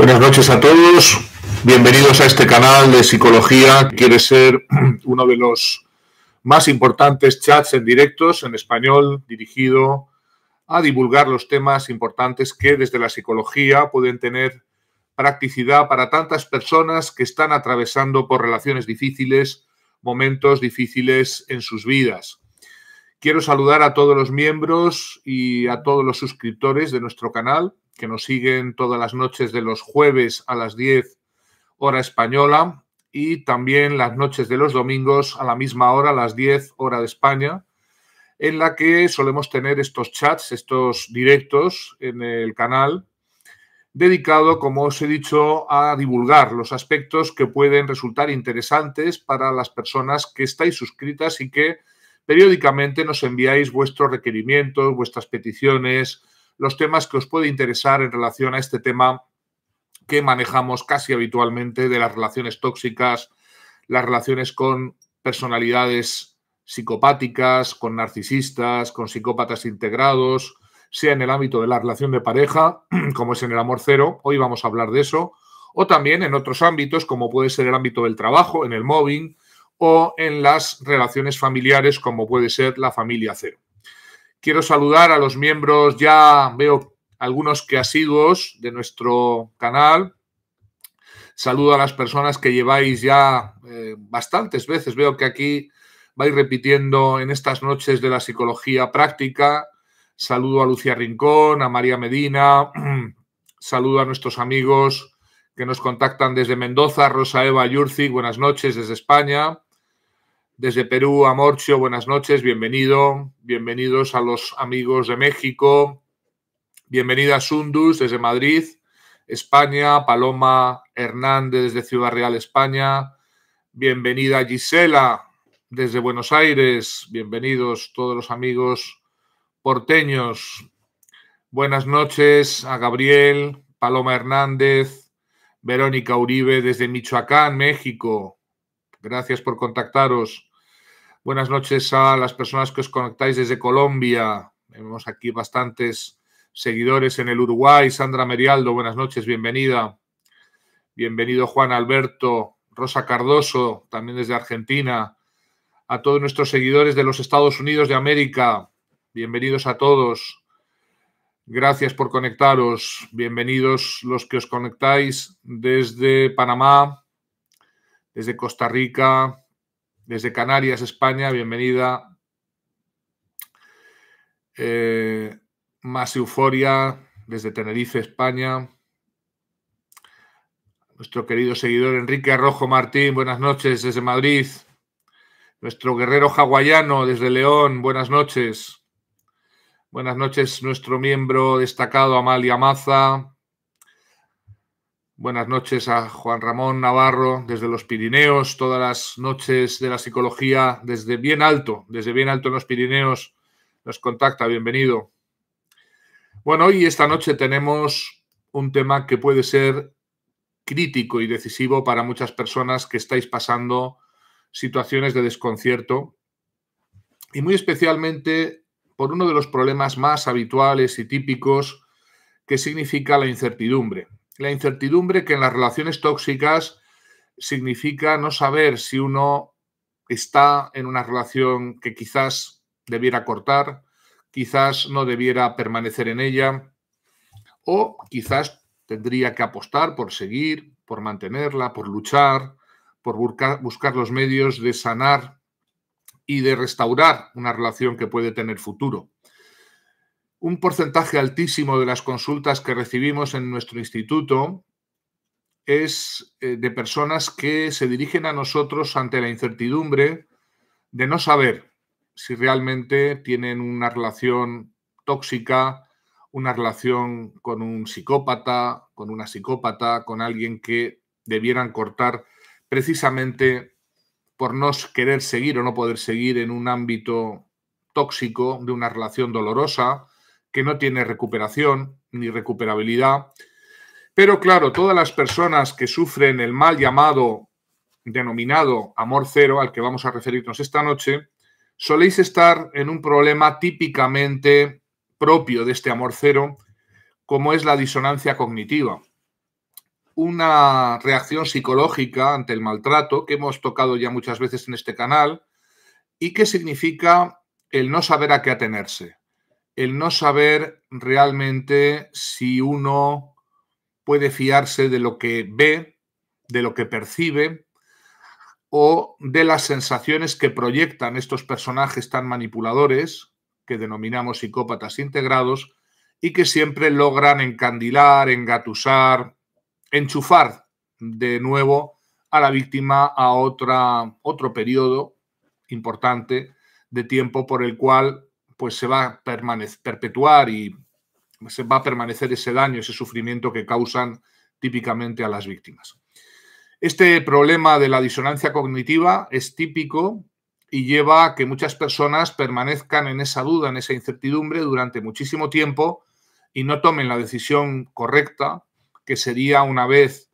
Buenas noches a todos. Bienvenidos a este canal de psicología que quiere ser uno de los más importantes chats en directos en español dirigido a divulgar los temas importantes que desde la psicología pueden tener practicidad para tantas personas que están atravesando por relaciones difíciles, momentos difíciles en sus vidas. Quiero saludar a todos los miembros y a todos los suscriptores de nuestro canal que nos siguen todas las noches de los jueves a las 10 hora española y también las noches de los domingos a la misma hora, a las 10 hora de España, en la que solemos tener estos chats, estos directos en el canal, dedicado, como os he dicho, a divulgar los aspectos que pueden resultar interesantes para las personas que estáis suscritas y que Periódicamente nos enviáis vuestros requerimientos, vuestras peticiones, los temas que os puede interesar en relación a este tema que manejamos casi habitualmente de las relaciones tóxicas, las relaciones con personalidades psicopáticas, con narcisistas, con psicópatas integrados, sea en el ámbito de la relación de pareja, como es en el amor cero, hoy vamos a hablar de eso, o también en otros ámbitos, como puede ser el ámbito del trabajo, en el mobbing, o en las relaciones familiares como puede ser la familia cero. Quiero saludar a los miembros, ya veo algunos que asiduos de nuestro canal. Saludo a las personas que lleváis ya eh, bastantes veces. Veo que aquí vais repitiendo en estas noches de la psicología práctica. Saludo a Lucía Rincón, a María Medina. Saludo a nuestros amigos que nos contactan desde Mendoza, Rosa Eva Yurci, buenas noches desde España. Desde Perú, Amorcio, buenas noches, bienvenido. Bienvenidos a los amigos de México. Bienvenida Sundus desde Madrid, España. Paloma Hernández desde Ciudad Real, España. Bienvenida Gisela desde Buenos Aires. Bienvenidos todos los amigos porteños. Buenas noches a Gabriel, Paloma Hernández, Verónica Uribe desde Michoacán, México. Gracias por contactaros. Buenas noches a las personas que os conectáis desde Colombia. Vemos aquí bastantes seguidores en el Uruguay. Sandra Merialdo, buenas noches, bienvenida. Bienvenido Juan Alberto, Rosa Cardoso, también desde Argentina. A todos nuestros seguidores de los Estados Unidos de América, bienvenidos a todos. Gracias por conectaros. Bienvenidos los que os conectáis desde Panamá, desde Costa Rica, desde Canarias, España, bienvenida. Eh, más Euforia, desde Tenerife, España. Nuestro querido seguidor Enrique Arrojo Martín, buenas noches desde Madrid. Nuestro guerrero hawaiano desde León, buenas noches. Buenas noches, nuestro miembro destacado Amalia Maza. Buenas noches a Juan Ramón Navarro desde los Pirineos, todas las noches de la psicología desde bien alto, desde bien alto en los Pirineos nos contacta, bienvenido. Bueno, hoy esta noche tenemos un tema que puede ser crítico y decisivo para muchas personas que estáis pasando situaciones de desconcierto y muy especialmente por uno de los problemas más habituales y típicos que significa la incertidumbre la incertidumbre que en las relaciones tóxicas significa no saber si uno está en una relación que quizás debiera cortar, quizás no debiera permanecer en ella o quizás tendría que apostar por seguir, por mantenerla, por luchar, por buscar, los medios de sanar y de restaurar una relación que puede tener futuro un porcentaje altísimo de las consultas que recibimos en nuestro instituto es eh, de personas que se dirigen a nosotros ante la incertidumbre de no saber si realmente tienen una relación tóxica, una relación con un psicópata, con una psicópata, con alguien que debieran cortar precisamente por no querer seguir o no poder seguir en un ámbito tóxico de una relación dolorosa que no tiene recuperación ni recuperabilidad. Pero claro, todas las personas que sufren el mal llamado, denominado amor cero, al que vamos a referirnos esta noche, soléis estar en un problema típicamente propio de este amor cero, como es la disonancia cognitiva. Una reacción psicológica ante el maltrato que hemos tocado ya muchas veces en este canal y que significa el no saber a qué atenerse el no saber realmente si uno puede fiarse de lo que ve, de lo que percibe o de las sensaciones que proyectan estos personajes tan manipuladores, que denominamos psicópatas integrados, y que siempre logran encandilar, engatusar, enchufar de nuevo a la víctima a otra, otro periodo importante de tiempo por el cual pues se va a perpetuar y se va a permanecer ese daño, ese sufrimiento que causan típicamente a las víctimas. Este problema de la disonancia cognitiva es típico y lleva a que muchas personas permanezcan en esa duda, en esa incertidumbre durante muchísimo tiempo y no tomen la decisión correcta, que sería una vez,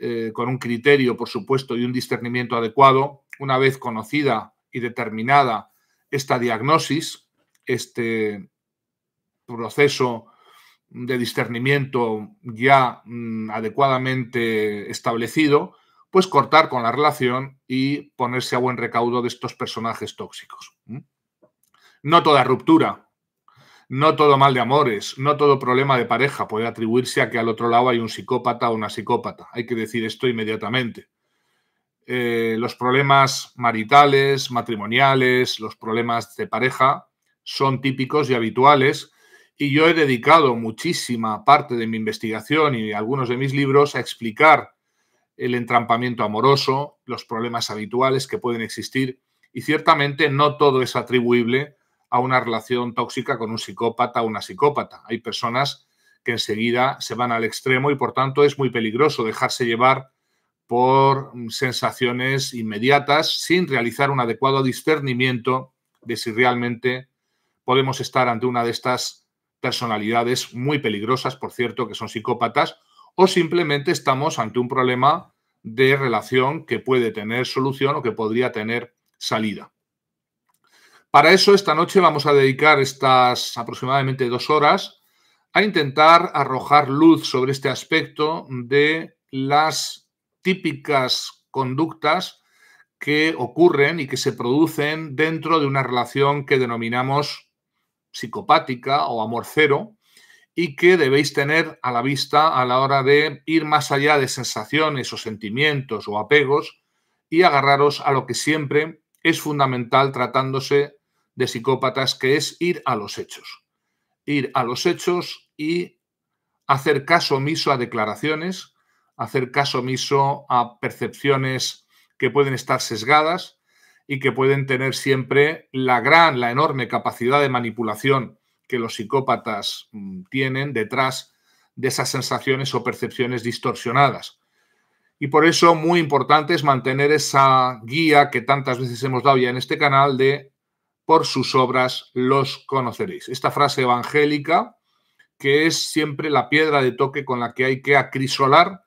eh, con un criterio, por supuesto, y un discernimiento adecuado, una vez conocida y determinada esta diagnosis, este proceso de discernimiento ya mm, adecuadamente establecido, pues cortar con la relación y ponerse a buen recaudo de estos personajes tóxicos. No toda ruptura, no todo mal de amores, no todo problema de pareja puede atribuirse a que al otro lado hay un psicópata o una psicópata. Hay que decir esto inmediatamente. Eh, los problemas maritales, matrimoniales, los problemas de pareja, son típicos y habituales y yo he dedicado muchísima parte de mi investigación y algunos de mis libros a explicar el entrampamiento amoroso, los problemas habituales que pueden existir y ciertamente no todo es atribuible a una relación tóxica con un psicópata o una psicópata. Hay personas que enseguida se van al extremo y por tanto es muy peligroso dejarse llevar por sensaciones inmediatas sin realizar un adecuado discernimiento de si realmente podemos estar ante una de estas personalidades muy peligrosas, por cierto, que son psicópatas, o simplemente estamos ante un problema de relación que puede tener solución o que podría tener salida. Para eso, esta noche vamos a dedicar estas aproximadamente dos horas a intentar arrojar luz sobre este aspecto de las típicas conductas que ocurren y que se producen dentro de una relación que denominamos psicopática o amor cero y que debéis tener a la vista a la hora de ir más allá de sensaciones o sentimientos o apegos y agarraros a lo que siempre es fundamental tratándose de psicópatas, que es ir a los hechos. Ir a los hechos y hacer caso omiso a declaraciones, hacer caso omiso a percepciones que pueden estar sesgadas y que pueden tener siempre la gran, la enorme capacidad de manipulación que los psicópatas mm, tienen detrás de esas sensaciones o percepciones distorsionadas. Y por eso muy importante es mantener esa guía que tantas veces hemos dado ya en este canal de por sus obras los conoceréis. Esta frase evangélica que es siempre la piedra de toque con la que hay que acrisolar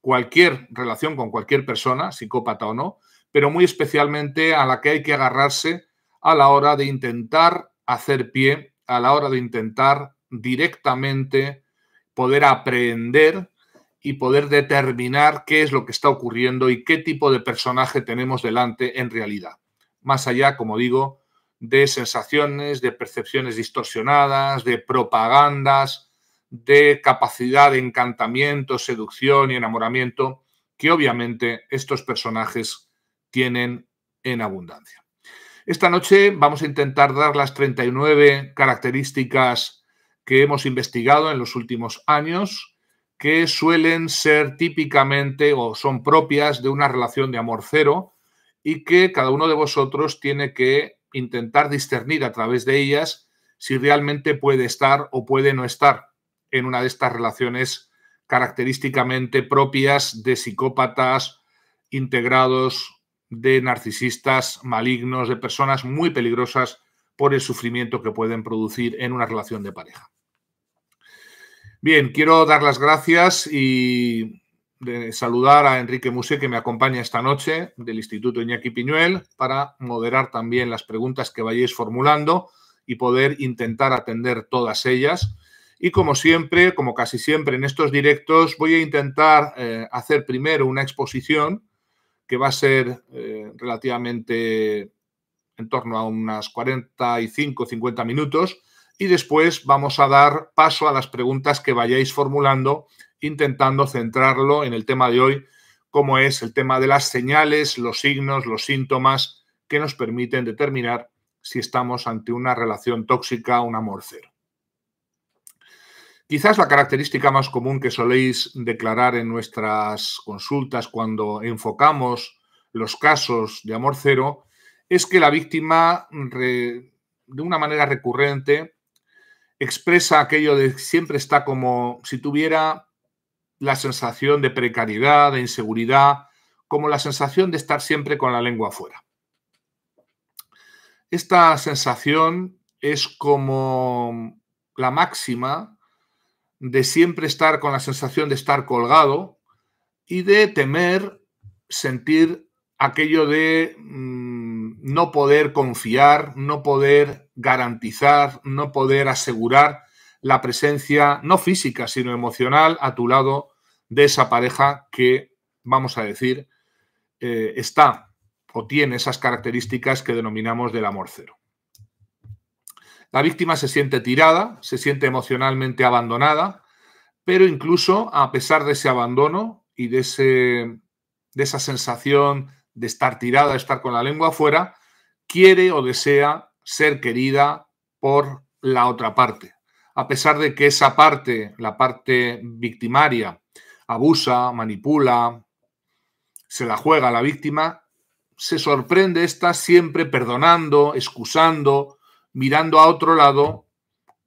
cualquier relación con cualquier persona, psicópata o no, pero muy especialmente a la que hay que agarrarse a la hora de intentar hacer pie, a la hora de intentar directamente poder aprender y poder determinar qué es lo que está ocurriendo y qué tipo de personaje tenemos delante en realidad. Más allá, como digo, de sensaciones, de percepciones distorsionadas, de propagandas, de capacidad de encantamiento, seducción y enamoramiento que obviamente estos personajes tienen en abundancia. Esta noche vamos a intentar dar las 39 características que hemos investigado en los últimos años que suelen ser típicamente o son propias de una relación de amor cero y que cada uno de vosotros tiene que intentar discernir a través de ellas si realmente puede estar o puede no estar en una de estas relaciones característicamente propias de psicópatas integrados de narcisistas malignos, de personas muy peligrosas por el sufrimiento que pueden producir en una relación de pareja. Bien, quiero dar las gracias y eh, saludar a Enrique Musé, que me acompaña esta noche del Instituto Iñaki Piñuel, para moderar también las preguntas que vayáis formulando y poder intentar atender todas ellas. Y como siempre, como casi siempre en estos directos, voy a intentar eh, hacer primero una exposición que va a ser eh, relativamente en torno a unas 45 50 minutos y después vamos a dar paso a las preguntas que vayáis formulando intentando centrarlo en el tema de hoy, como es el tema de las señales, los signos, los síntomas que nos permiten determinar si estamos ante una relación tóxica, un amor cero. Quizás la característica más común que soléis declarar en nuestras consultas cuando enfocamos los casos de amor cero es que la víctima, de una manera recurrente, expresa aquello de siempre está como si tuviera la sensación de precariedad, de inseguridad, como la sensación de estar siempre con la lengua afuera. Esta sensación es como la máxima de siempre estar con la sensación de estar colgado y de temer sentir aquello de mm, no poder confiar, no poder garantizar, no poder asegurar la presencia, no física, sino emocional, a tu lado de esa pareja que, vamos a decir, eh, está o tiene esas características que denominamos del amor cero. La víctima se siente tirada, se siente emocionalmente abandonada, pero incluso a pesar de ese abandono y de, ese, de esa sensación de estar tirada, de estar con la lengua afuera, quiere o desea ser querida por la otra parte. A pesar de que esa parte, la parte victimaria, abusa, manipula, se la juega a la víctima, se sorprende está siempre perdonando, excusando, mirando a otro lado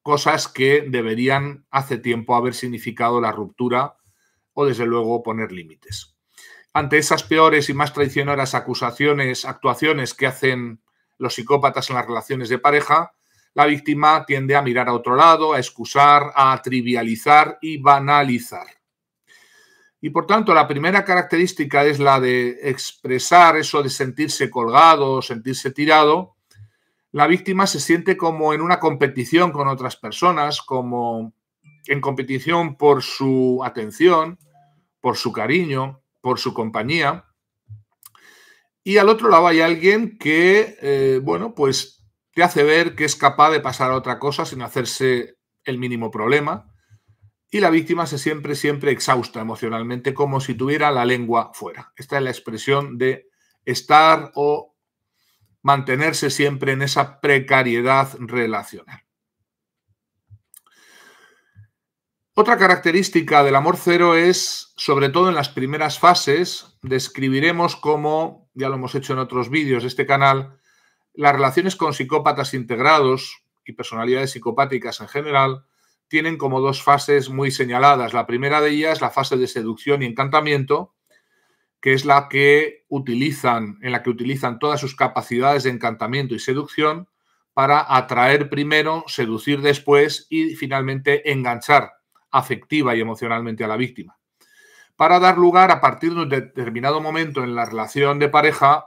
cosas que deberían hace tiempo haber significado la ruptura o desde luego poner límites. Ante esas peores y más traicioneras acusaciones, actuaciones que hacen los psicópatas en las relaciones de pareja, la víctima tiende a mirar a otro lado, a excusar, a trivializar y banalizar. Y por tanto, la primera característica es la de expresar eso de sentirse colgado, sentirse tirado, la víctima se siente como en una competición con otras personas, como en competición por su atención, por su cariño, por su compañía. Y al otro lado hay alguien que, eh, bueno, pues te hace ver que es capaz de pasar a otra cosa sin hacerse el mínimo problema. Y la víctima se siempre, siempre exhausta emocionalmente, como si tuviera la lengua fuera. Esta es la expresión de estar o mantenerse siempre en esa precariedad relacional. Otra característica del amor cero es, sobre todo en las primeras fases, describiremos cómo, ya lo hemos hecho en otros vídeos de este canal, las relaciones con psicópatas integrados y personalidades psicopáticas en general tienen como dos fases muy señaladas. La primera de ellas, la fase de seducción y encantamiento, que es la que utilizan, en la que utilizan todas sus capacidades de encantamiento y seducción para atraer primero, seducir después y finalmente enganchar afectiva y emocionalmente a la víctima. Para dar lugar a partir de un determinado momento en la relación de pareja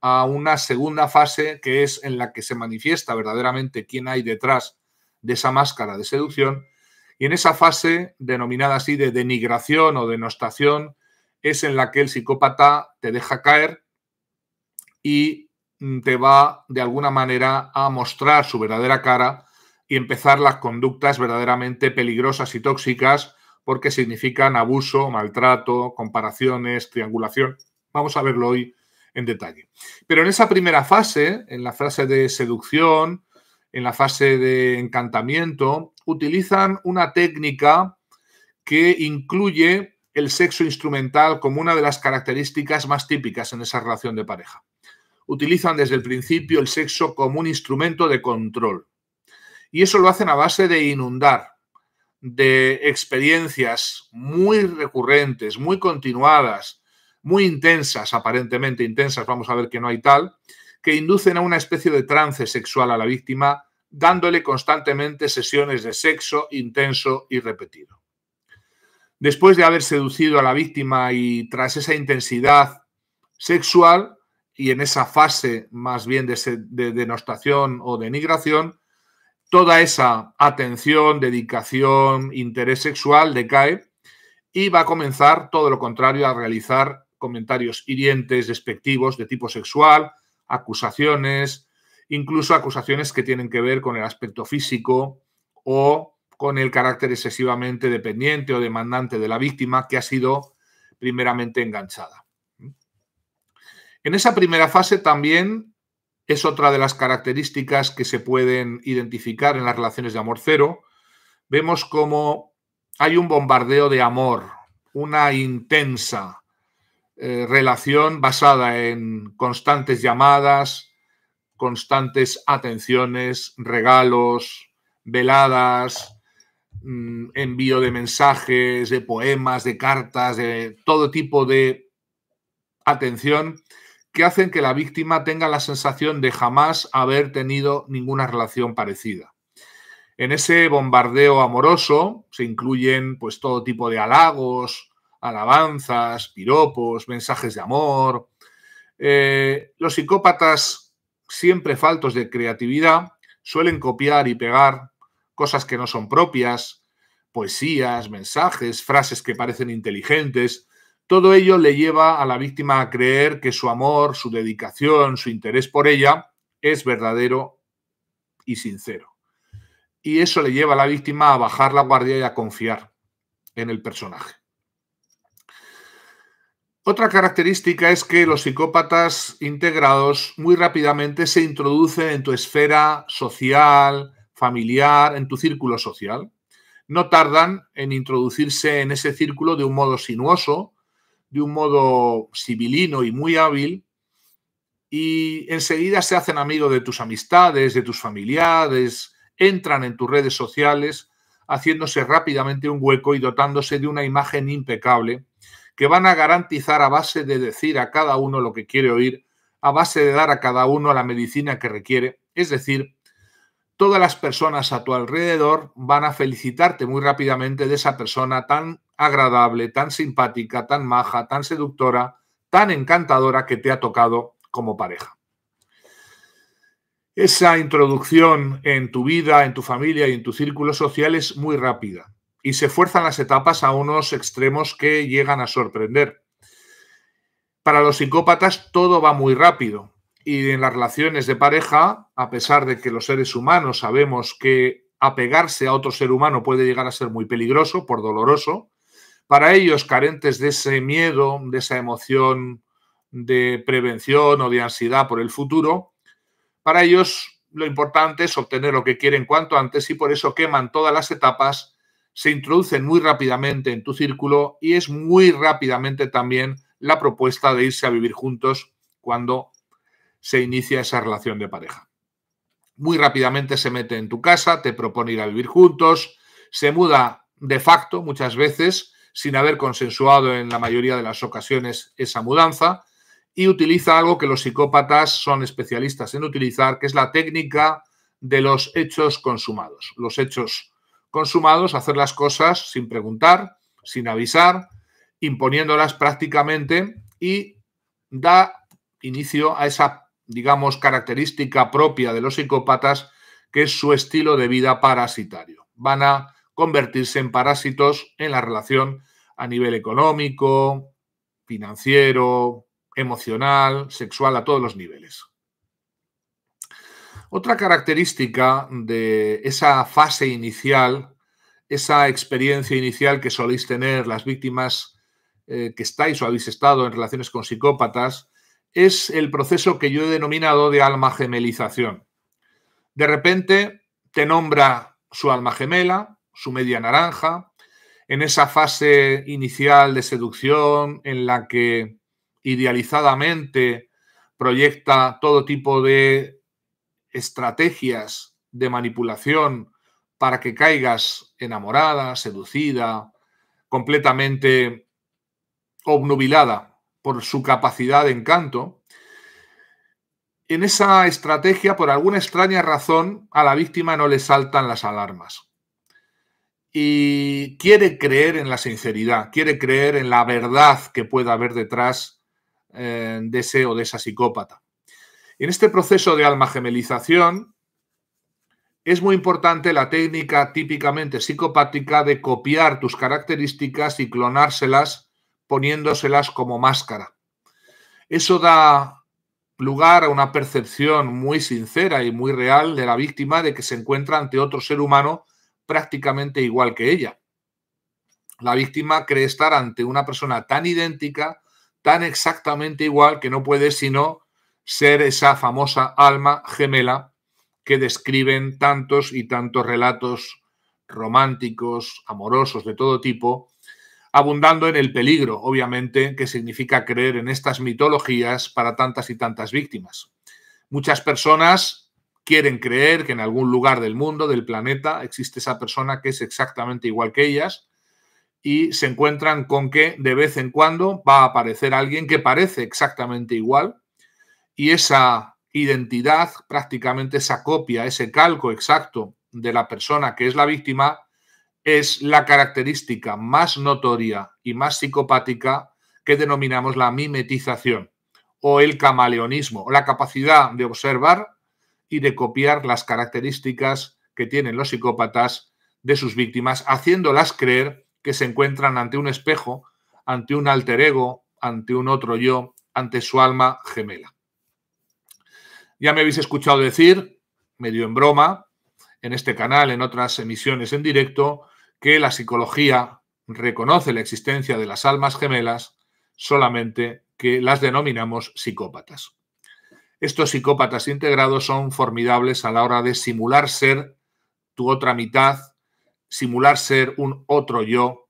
a una segunda fase que es en la que se manifiesta verdaderamente quién hay detrás de esa máscara de seducción y en esa fase denominada así de denigración o denostación es en la que el psicópata te deja caer y mm, te va de alguna manera a mostrar su verdadera cara y empezar las conductas verdaderamente peligrosas y tóxicas porque significan abuso, maltrato, comparaciones, triangulación. Vamos a verlo hoy en detalle. Pero en esa primera fase, en la fase de seducción, en la fase de encantamiento, utilizan una técnica que incluye el sexo instrumental como una de las características más típicas en esa relación de pareja. Utilizan desde el principio el sexo como un instrumento de control. Y eso lo hacen a base de inundar de experiencias muy recurrentes, muy continuadas, muy intensas, aparentemente intensas, vamos a ver que no hay tal, que inducen a una especie de trance sexual a la víctima, dándole constantemente sesiones de sexo intenso y repetido. Después de haber seducido a la víctima y tras esa intensidad sexual y en esa fase más bien de, denostación o denigración, toda esa atención, dedicación, interés sexual decae y va a comenzar todo lo contrario a realizar comentarios hirientes, despectivos de tipo sexual, acusaciones, incluso acusaciones que tienen que ver con el aspecto físico o con el carácter excesivamente dependiente o demandante de la víctima que ha sido primeramente enganchada. En esa primera fase también es otra de las características que se pueden identificar en las relaciones de amor cero. Vemos cómo hay un bombardeo de amor, una intensa eh, relación basada en constantes llamadas, constantes atenciones, regalos, veladas, Mm, envío de mensajes, de poemas, de cartas, de todo tipo de atención que hacen que la víctima tenga la sensación de jamás haber tenido ninguna relación parecida. En ese bombardeo amoroso se incluyen pues todo tipo de halagos, alabanzas, piropos, mensajes de amor. Eh, los psicópatas siempre faltos de creatividad suelen copiar y pegar cosas que no son propias, poesías, mensajes, frases que parecen inteligentes. Todo ello le lleva a la víctima a creer que su amor, su dedicación, su interés por ella es verdadero y sincero. Y eso le lleva a la víctima a bajar la guardia y a confiar en el personaje. Otra característica es que los psicópatas integrados muy rápidamente se introducen en tu esfera social, familiar, en tu círculo social. No tardan en introducirse en ese círculo de un modo sinuoso, de un modo civilino y muy hábil, y enseguida se hacen amigos de tus amistades, de tus familiares, entran en tus redes sociales, haciéndose rápidamente un hueco y dotándose de una imagen impecable que van a garantizar a base de decir a cada uno lo que quiere oír, a base de dar a cada uno la medicina que requiere, es decir, todas las personas a tu alrededor van a felicitarte muy rápidamente de esa persona tan agradable, tan simpática, tan maja, tan seductora, tan encantadora que te ha tocado como pareja. Esa introducción en tu vida, en tu familia y en tu círculo social es muy rápida y se fuerzan las etapas a unos extremos que llegan a sorprender. Para los psicópatas todo va muy rápido, y en las relaciones de pareja, a pesar de que los seres humanos sabemos que apegarse a otro ser humano puede llegar a ser muy peligroso, por doloroso, para ellos carentes de ese miedo, de esa emoción de prevención o de ansiedad por el futuro, para ellos lo importante es obtener lo que quieren cuanto antes y por eso queman todas las etapas, se introducen muy rápidamente en tu círculo y es muy rápidamente también la propuesta de irse a vivir juntos cuando se inicia esa relación de pareja. Muy rápidamente se mete en tu casa, te propone ir a vivir juntos, se muda de facto muchas veces sin haber consensuado en la mayoría de las ocasiones esa mudanza y utiliza algo que los psicópatas son especialistas en utilizar, que es la técnica de los hechos consumados. Los hechos consumados, hacer las cosas sin preguntar, sin avisar, imponiéndolas prácticamente y da inicio a esa digamos, característica propia de los psicópatas, que es su estilo de vida parasitario. Van a convertirse en parásitos en la relación a nivel económico, financiero, emocional, sexual, a todos los niveles. Otra característica de esa fase inicial, esa experiencia inicial que soléis tener las víctimas eh, que estáis o habéis estado en relaciones con psicópatas, es el proceso que yo he denominado de alma gemelización. De repente te nombra su alma gemela, su media naranja, en esa fase inicial de seducción en la que idealizadamente proyecta todo tipo de estrategias de manipulación para que caigas enamorada, seducida, completamente obnubilada por su capacidad de encanto, en esa estrategia, por alguna extraña razón, a la víctima no le saltan las alarmas. Y quiere creer en la sinceridad, quiere creer en la verdad que pueda haber detrás eh, de ese o de esa psicópata. En este proceso de alma gemelización es muy importante la técnica típicamente psicopática de copiar tus características y clonárselas poniéndoselas como máscara. Eso da lugar a una percepción muy sincera y muy real de la víctima de que se encuentra ante otro ser humano prácticamente igual que ella. La víctima cree estar ante una persona tan idéntica, tan exactamente igual, que no puede sino ser esa famosa alma gemela que describen tantos y tantos relatos románticos, amorosos, de todo tipo, abundando en el peligro, obviamente, que significa creer en estas mitologías para tantas y tantas víctimas. Muchas personas quieren creer que en algún lugar del mundo, del planeta, existe esa persona que es exactamente igual que ellas y se encuentran con que de vez en cuando va a aparecer alguien que parece exactamente igual y esa identidad, prácticamente esa copia, ese calco exacto de la persona que es la víctima, es la característica más notoria y más psicopática que denominamos la mimetización o el camaleonismo, o la capacidad de observar y de copiar las características que tienen los psicópatas de sus víctimas, haciéndolas creer que se encuentran ante un espejo, ante un alter ego, ante un otro yo, ante su alma gemela. Ya me habéis escuchado decir, medio en broma, en este canal, en otras emisiones en directo, que la psicología reconoce la existencia de las almas gemelas, solamente que las denominamos psicópatas. Estos psicópatas integrados son formidables a la hora de simular ser tu otra mitad, simular ser un otro yo,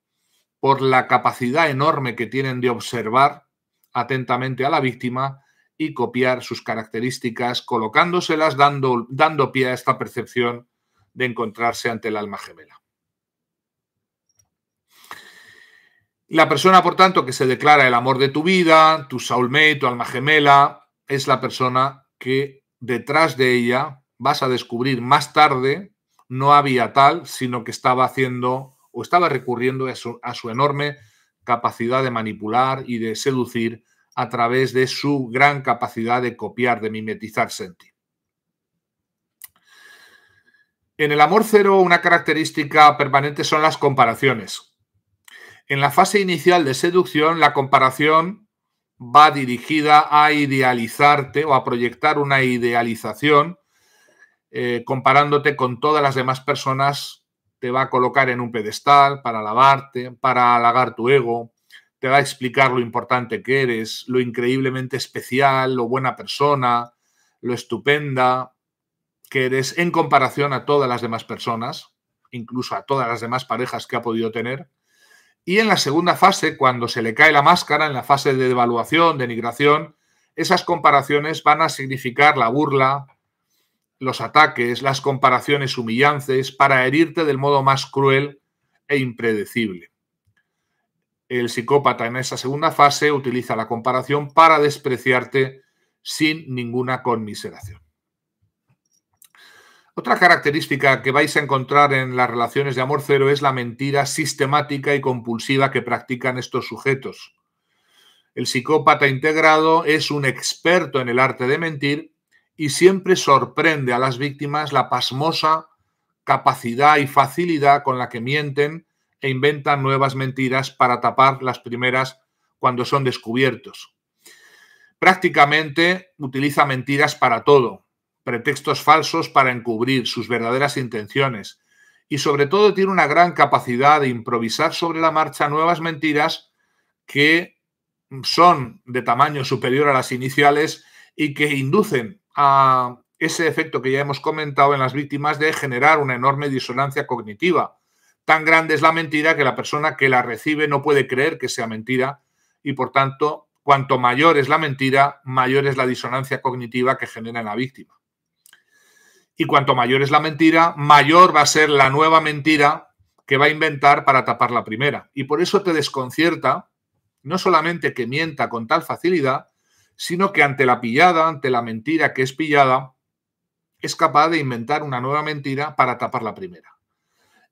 por la capacidad enorme que tienen de observar atentamente a la víctima y copiar sus características, colocándoselas, dando, dando pie a esta percepción de encontrarse ante el alma gemela. La persona, por tanto, que se declara el amor de tu vida, tu soulmate, tu alma gemela, es la persona que detrás de ella vas a descubrir más tarde no había tal, sino que estaba haciendo o estaba recurriendo a su, a su enorme capacidad de manipular y de seducir a través de su gran capacidad de copiar, de mimetizarse en ti. En el amor cero, una característica permanente son las comparaciones. En la fase inicial de seducción, la comparación va dirigida a idealizarte o a proyectar una idealización, eh, comparándote con todas las demás personas, te va a colocar en un pedestal para alabarte, para halagar tu ego, te va a explicar lo importante que eres, lo increíblemente especial, lo buena persona, lo estupenda que eres en comparación a todas las demás personas, incluso a todas las demás parejas que ha podido tener y en la segunda fase, cuando se le cae la máscara, en la fase de devaluación, denigración, esas comparaciones van a significar la burla, los ataques, las comparaciones humillantes para herirte del modo más cruel e impredecible. El psicópata en esa segunda fase utiliza la comparación para despreciarte sin ninguna conmiseración. Otra característica que vais a encontrar en las relaciones de amor cero es la mentira sistemática y compulsiva que practican estos sujetos. El psicópata integrado es un experto en el arte de mentir y siempre sorprende a las víctimas la pasmosa capacidad y facilidad con la que mienten e inventan nuevas mentiras para tapar las primeras cuando son descubiertos. Prácticamente utiliza mentiras para todo, pretextos falsos para encubrir sus verdaderas intenciones y sobre todo tiene una gran capacidad de improvisar sobre la marcha nuevas mentiras que son de tamaño superior a las iniciales y que inducen a ese efecto que ya hemos comentado en las víctimas de generar una enorme disonancia cognitiva. Tan grande es la mentira que la persona que la recibe no puede creer que sea mentira y por tanto, cuanto mayor es la mentira, mayor es la disonancia cognitiva que genera en la víctima. Y cuanto mayor es la mentira, mayor va a ser la nueva mentira que va a inventar para tapar la primera. Y por eso te desconcierta no solamente que mienta con tal facilidad, sino que ante la pillada, ante la mentira que es pillada, es capaz de inventar una nueva mentira para tapar la primera.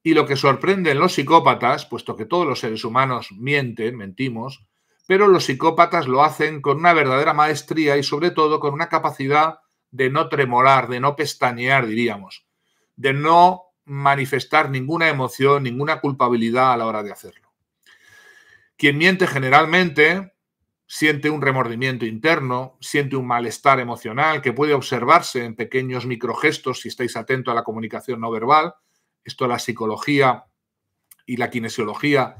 Y lo que sorprende en los psicópatas, puesto que todos los seres humanos mienten, mentimos, pero los psicópatas lo hacen con una verdadera maestría y sobre todo con una capacidad de no tremolar, de no pestañear, diríamos, de no manifestar ninguna emoción, ninguna culpabilidad a la hora de hacerlo. Quien miente generalmente siente un remordimiento interno, siente un malestar emocional que puede observarse en pequeños microgestos si estáis atentos a la comunicación no verbal. Esto la psicología y la kinesiología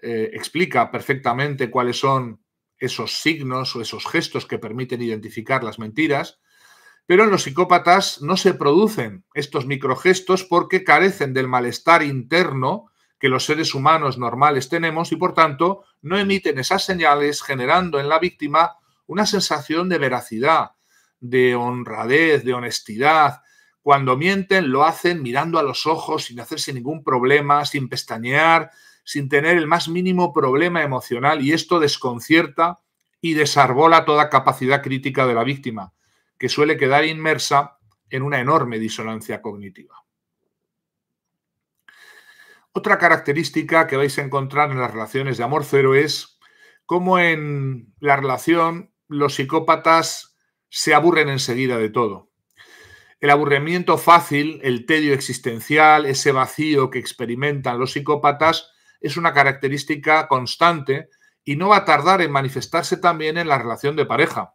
eh, explica perfectamente cuáles son esos signos o esos gestos que permiten identificar las mentiras. Pero en los psicópatas no se producen estos microgestos porque carecen del malestar interno que los seres humanos normales tenemos y por tanto no emiten esas señales generando en la víctima una sensación de veracidad, de honradez, de honestidad. Cuando mienten lo hacen mirando a los ojos sin hacerse ningún problema, sin pestañear, sin tener el más mínimo problema emocional y esto desconcierta y desarbola toda capacidad crítica de la víctima que suele quedar inmersa en una enorme disonancia cognitiva. Otra característica que vais a encontrar en las relaciones de amor cero es cómo en la relación los psicópatas se aburren enseguida de todo. El aburrimiento fácil, el tedio existencial, ese vacío que experimentan los psicópatas es una característica constante y no va a tardar en manifestarse también en la relación de pareja.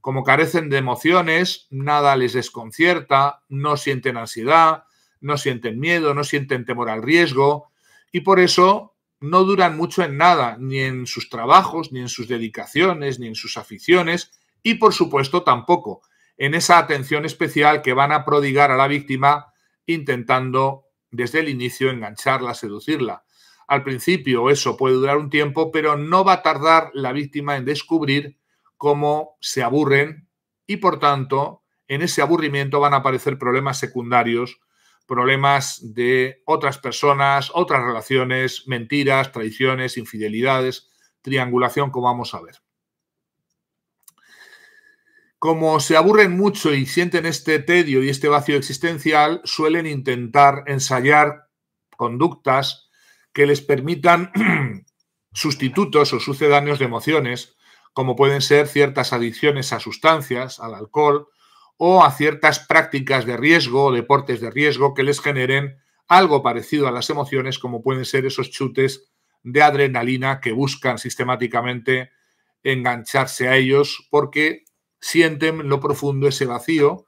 Como carecen de emociones, nada les desconcierta, no sienten ansiedad, no sienten miedo, no sienten temor al riesgo y por eso no duran mucho en nada, ni en sus trabajos, ni en sus dedicaciones, ni en sus aficiones y por supuesto tampoco en esa atención especial que van a prodigar a la víctima intentando desde el inicio engancharla, seducirla. Al principio eso puede durar un tiempo, pero no va a tardar la víctima en descubrir cómo se aburren y por tanto en ese aburrimiento van a aparecer problemas secundarios, problemas de otras personas, otras relaciones, mentiras, traiciones, infidelidades, triangulación, como vamos a ver. Como se aburren mucho y sienten este tedio y este vacío existencial, suelen intentar ensayar conductas que les permitan sustitutos o sucedáneos de emociones como pueden ser ciertas adicciones a sustancias, al alcohol o a ciertas prácticas de riesgo, deportes de riesgo que les generen algo parecido a las emociones, como pueden ser esos chutes de adrenalina que buscan sistemáticamente engancharse a ellos porque sienten lo profundo ese vacío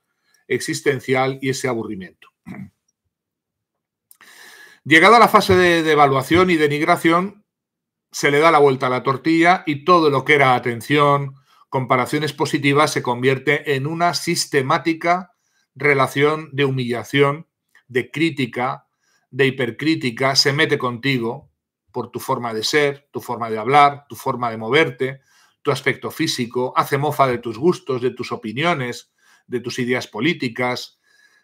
existencial y ese aburrimiento. Llegada la fase de, de evaluación y denigración, se le da la vuelta a la tortilla y todo lo que era atención, comparaciones positivas, se convierte en una sistemática relación de humillación, de crítica, de hipercrítica, se mete contigo por tu forma de ser, tu forma de hablar, tu forma de moverte, tu aspecto físico, hace mofa de tus gustos, de tus opiniones, de tus ideas políticas,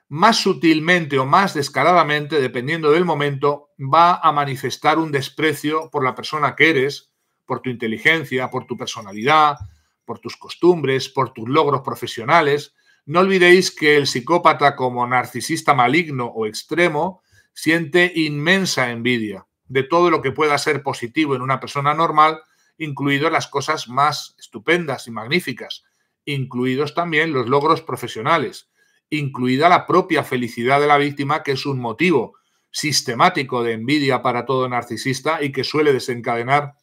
más sutilmente o más descaradamente, dependiendo del momento, va a manifestar un desprecio por la persona que eres, por tu inteligencia, por tu personalidad, por tus costumbres, por tus logros profesionales. No olvidéis que el psicópata como narcisista maligno o extremo siente inmensa envidia de todo lo que pueda ser positivo en una persona normal, incluido las cosas más estupendas y magníficas, incluidos también los logros profesionales incluida la propia felicidad de la víctima, que es un motivo sistemático de envidia para todo narcisista y que suele desencadenar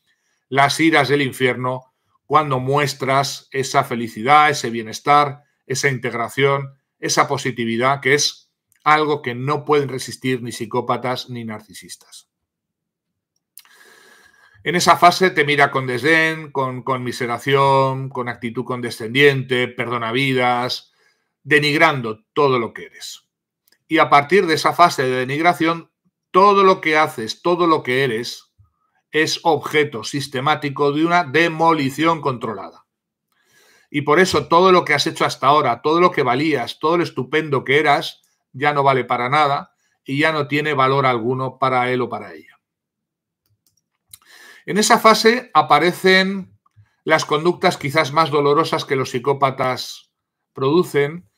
las iras del infierno cuando muestras esa felicidad, ese bienestar, esa integración, esa positividad, que es algo que no pueden resistir ni psicópatas ni narcisistas. En esa fase te mira con desdén, con, con miseración, con actitud condescendiente, perdona vidas, denigrando todo lo que eres. Y a partir de esa fase de denigración, todo lo que haces, todo lo que eres, es objeto sistemático de una demolición controlada. Y por eso todo lo que has hecho hasta ahora, todo lo que valías, todo lo estupendo que eras, ya no vale para nada y ya no tiene valor alguno para él o para ella. En esa fase aparecen las conductas quizás más dolorosas que los psicópatas producen,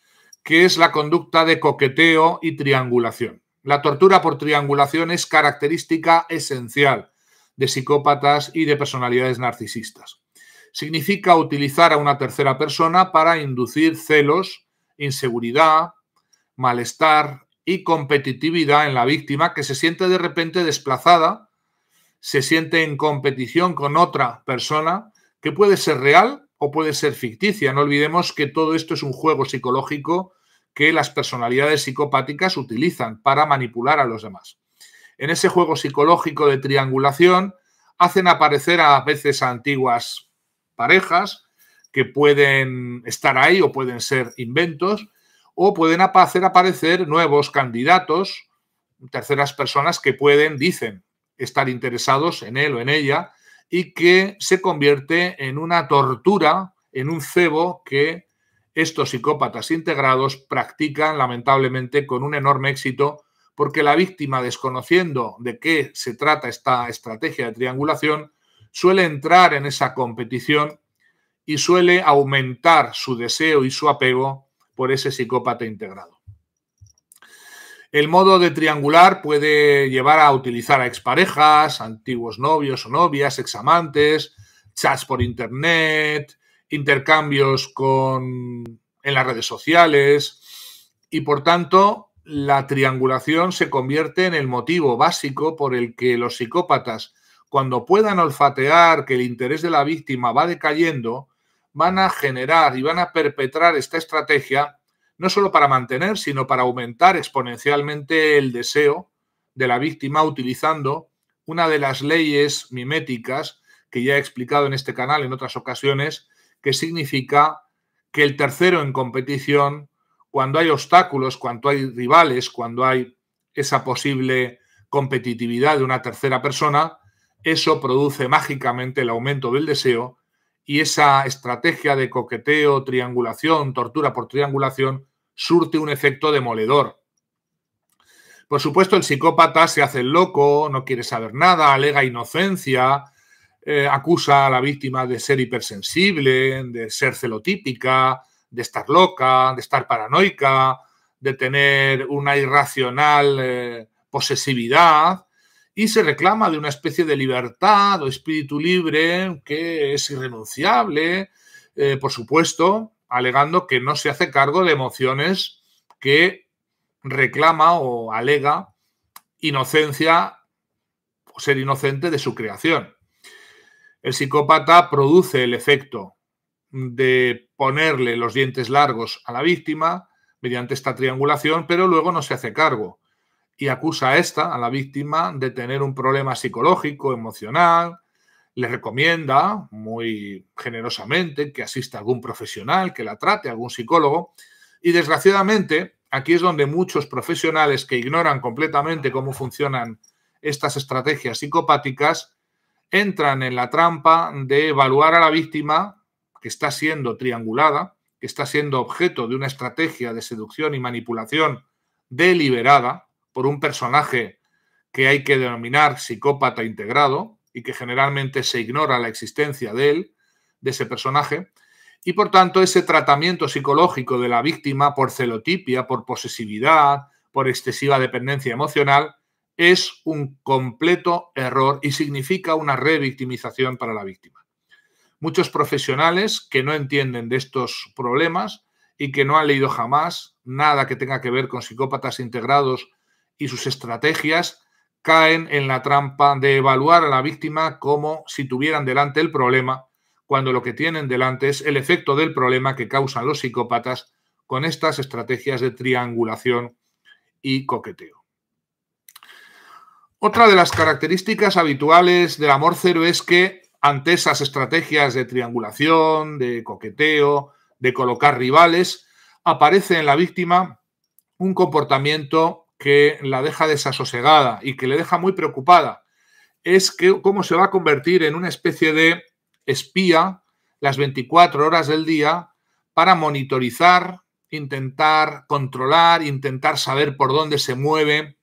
que es la conducta de coqueteo y triangulación. La tortura por triangulación es característica esencial de psicópatas y de personalidades narcisistas. Significa utilizar a una tercera persona para inducir celos, inseguridad, malestar y competitividad en la víctima que se siente de repente desplazada, se siente en competición con otra persona que puede ser real o puede ser ficticia. No olvidemos que todo esto es un juego psicológico que las personalidades psicopáticas utilizan para manipular a los demás. En ese juego psicológico de triangulación hacen aparecer a veces antiguas parejas que pueden estar ahí o pueden ser inventos o pueden hacer aparecer nuevos candidatos, terceras personas que pueden, dicen, estar interesados en él o en ella y que se convierte en una tortura, en un cebo que estos psicópatas integrados practican lamentablemente con un enorme éxito porque la víctima, desconociendo de qué se trata esta estrategia de triangulación, suele entrar en esa competición y suele aumentar su deseo y su apego por ese psicópata integrado. El modo de triangular puede llevar a utilizar a exparejas, antiguos novios o novias, examantes, chats por internet, intercambios con, en las redes sociales y por tanto la triangulación se convierte en el motivo básico por el que los psicópatas, cuando puedan olfatear que el interés de la víctima va decayendo, van a generar y van a perpetrar esta estrategia no solo para mantener, sino para aumentar exponencialmente el deseo de la víctima utilizando una de las leyes miméticas que ya he explicado en este canal en otras ocasiones, que significa que el tercero en competición, cuando hay obstáculos, cuando hay rivales, cuando hay esa posible competitividad de una tercera persona, eso produce mágicamente el aumento del deseo y esa estrategia de coqueteo, triangulación, tortura por triangulación, surte un efecto demoledor. Por supuesto, el psicópata se hace el loco, no quiere saber nada, alega inocencia, eh, acusa a la víctima de ser hipersensible, de ser celotípica, de estar loca, de estar paranoica, de tener una irracional eh, posesividad y se reclama de una especie de libertad o espíritu libre que es irrenunciable, eh, por supuesto, alegando que no se hace cargo de emociones que reclama o alega inocencia o ser inocente de su creación. El psicópata produce el efecto de ponerle los dientes largos a la víctima mediante esta triangulación, pero luego no se hace cargo y acusa a esta, a la víctima, de tener un problema psicológico, emocional. Le recomienda muy generosamente que asista a algún profesional, que la trate, algún psicólogo. Y desgraciadamente, aquí es donde muchos profesionales que ignoran completamente cómo funcionan estas estrategias psicopáticas entran en la trampa de evaluar a la víctima que está siendo triangulada, que está siendo objeto de una estrategia de seducción y manipulación deliberada por un personaje que hay que denominar psicópata integrado y que generalmente se ignora la existencia de él, de ese personaje, y por tanto ese tratamiento psicológico de la víctima por celotipia, por posesividad, por excesiva dependencia emocional, es un completo error y significa una revictimización para la víctima. Muchos profesionales que no entienden de estos problemas y que no han leído jamás nada que tenga que ver con psicópatas integrados y sus estrategias, caen en la trampa de evaluar a la víctima como si tuvieran delante el problema, cuando lo que tienen delante es el efecto del problema que causan los psicópatas con estas estrategias de triangulación y coqueteo. Otra de las características habituales del amor cero es que ante esas estrategias de triangulación, de coqueteo, de colocar rivales, aparece en la víctima un comportamiento que la deja desasosegada y que le deja muy preocupada. Es que cómo se va a convertir en una especie de espía las 24 horas del día para monitorizar, intentar controlar, intentar saber por dónde se mueve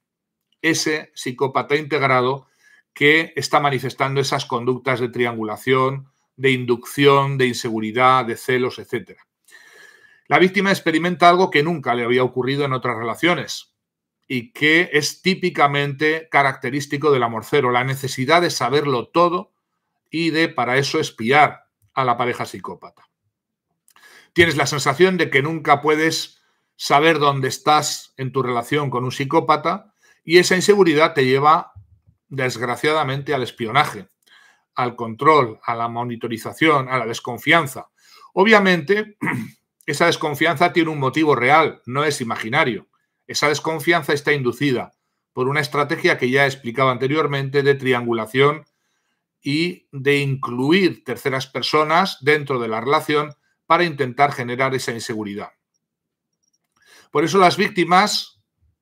ese psicópata integrado que está manifestando esas conductas de triangulación, de inducción, de inseguridad, de celos, etc. La víctima experimenta algo que nunca le había ocurrido en otras relaciones y que es típicamente característico del amorcero, la necesidad de saberlo todo y de para eso espiar a la pareja psicópata. Tienes la sensación de que nunca puedes saber dónde estás en tu relación con un psicópata y esa inseguridad te lleva, desgraciadamente, al espionaje, al control, a la monitorización, a la desconfianza. Obviamente, esa desconfianza tiene un motivo real, no es imaginario. Esa desconfianza está inducida por una estrategia que ya he explicado anteriormente de triangulación y de incluir terceras personas dentro de la relación para intentar generar esa inseguridad. Por eso las víctimas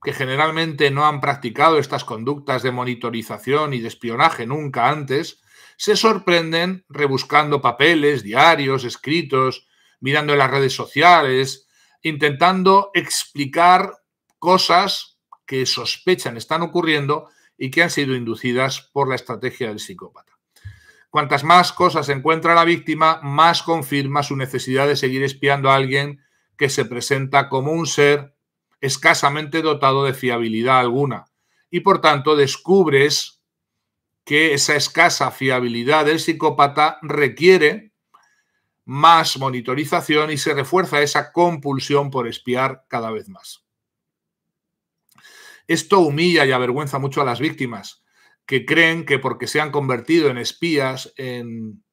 que generalmente no han practicado estas conductas de monitorización y de espionaje nunca antes, se sorprenden rebuscando papeles, diarios, escritos, mirando en las redes sociales, intentando explicar cosas que sospechan están ocurriendo y que han sido inducidas por la estrategia del psicópata. Cuantas más cosas encuentra la víctima, más confirma su necesidad de seguir espiando a alguien que se presenta como un ser escasamente dotado de fiabilidad alguna y por tanto descubres que esa escasa fiabilidad del psicópata requiere más monitorización y se refuerza esa compulsión por espiar cada vez más. Esto humilla y avergüenza mucho a las víctimas, que creen que porque se han convertido en espías, en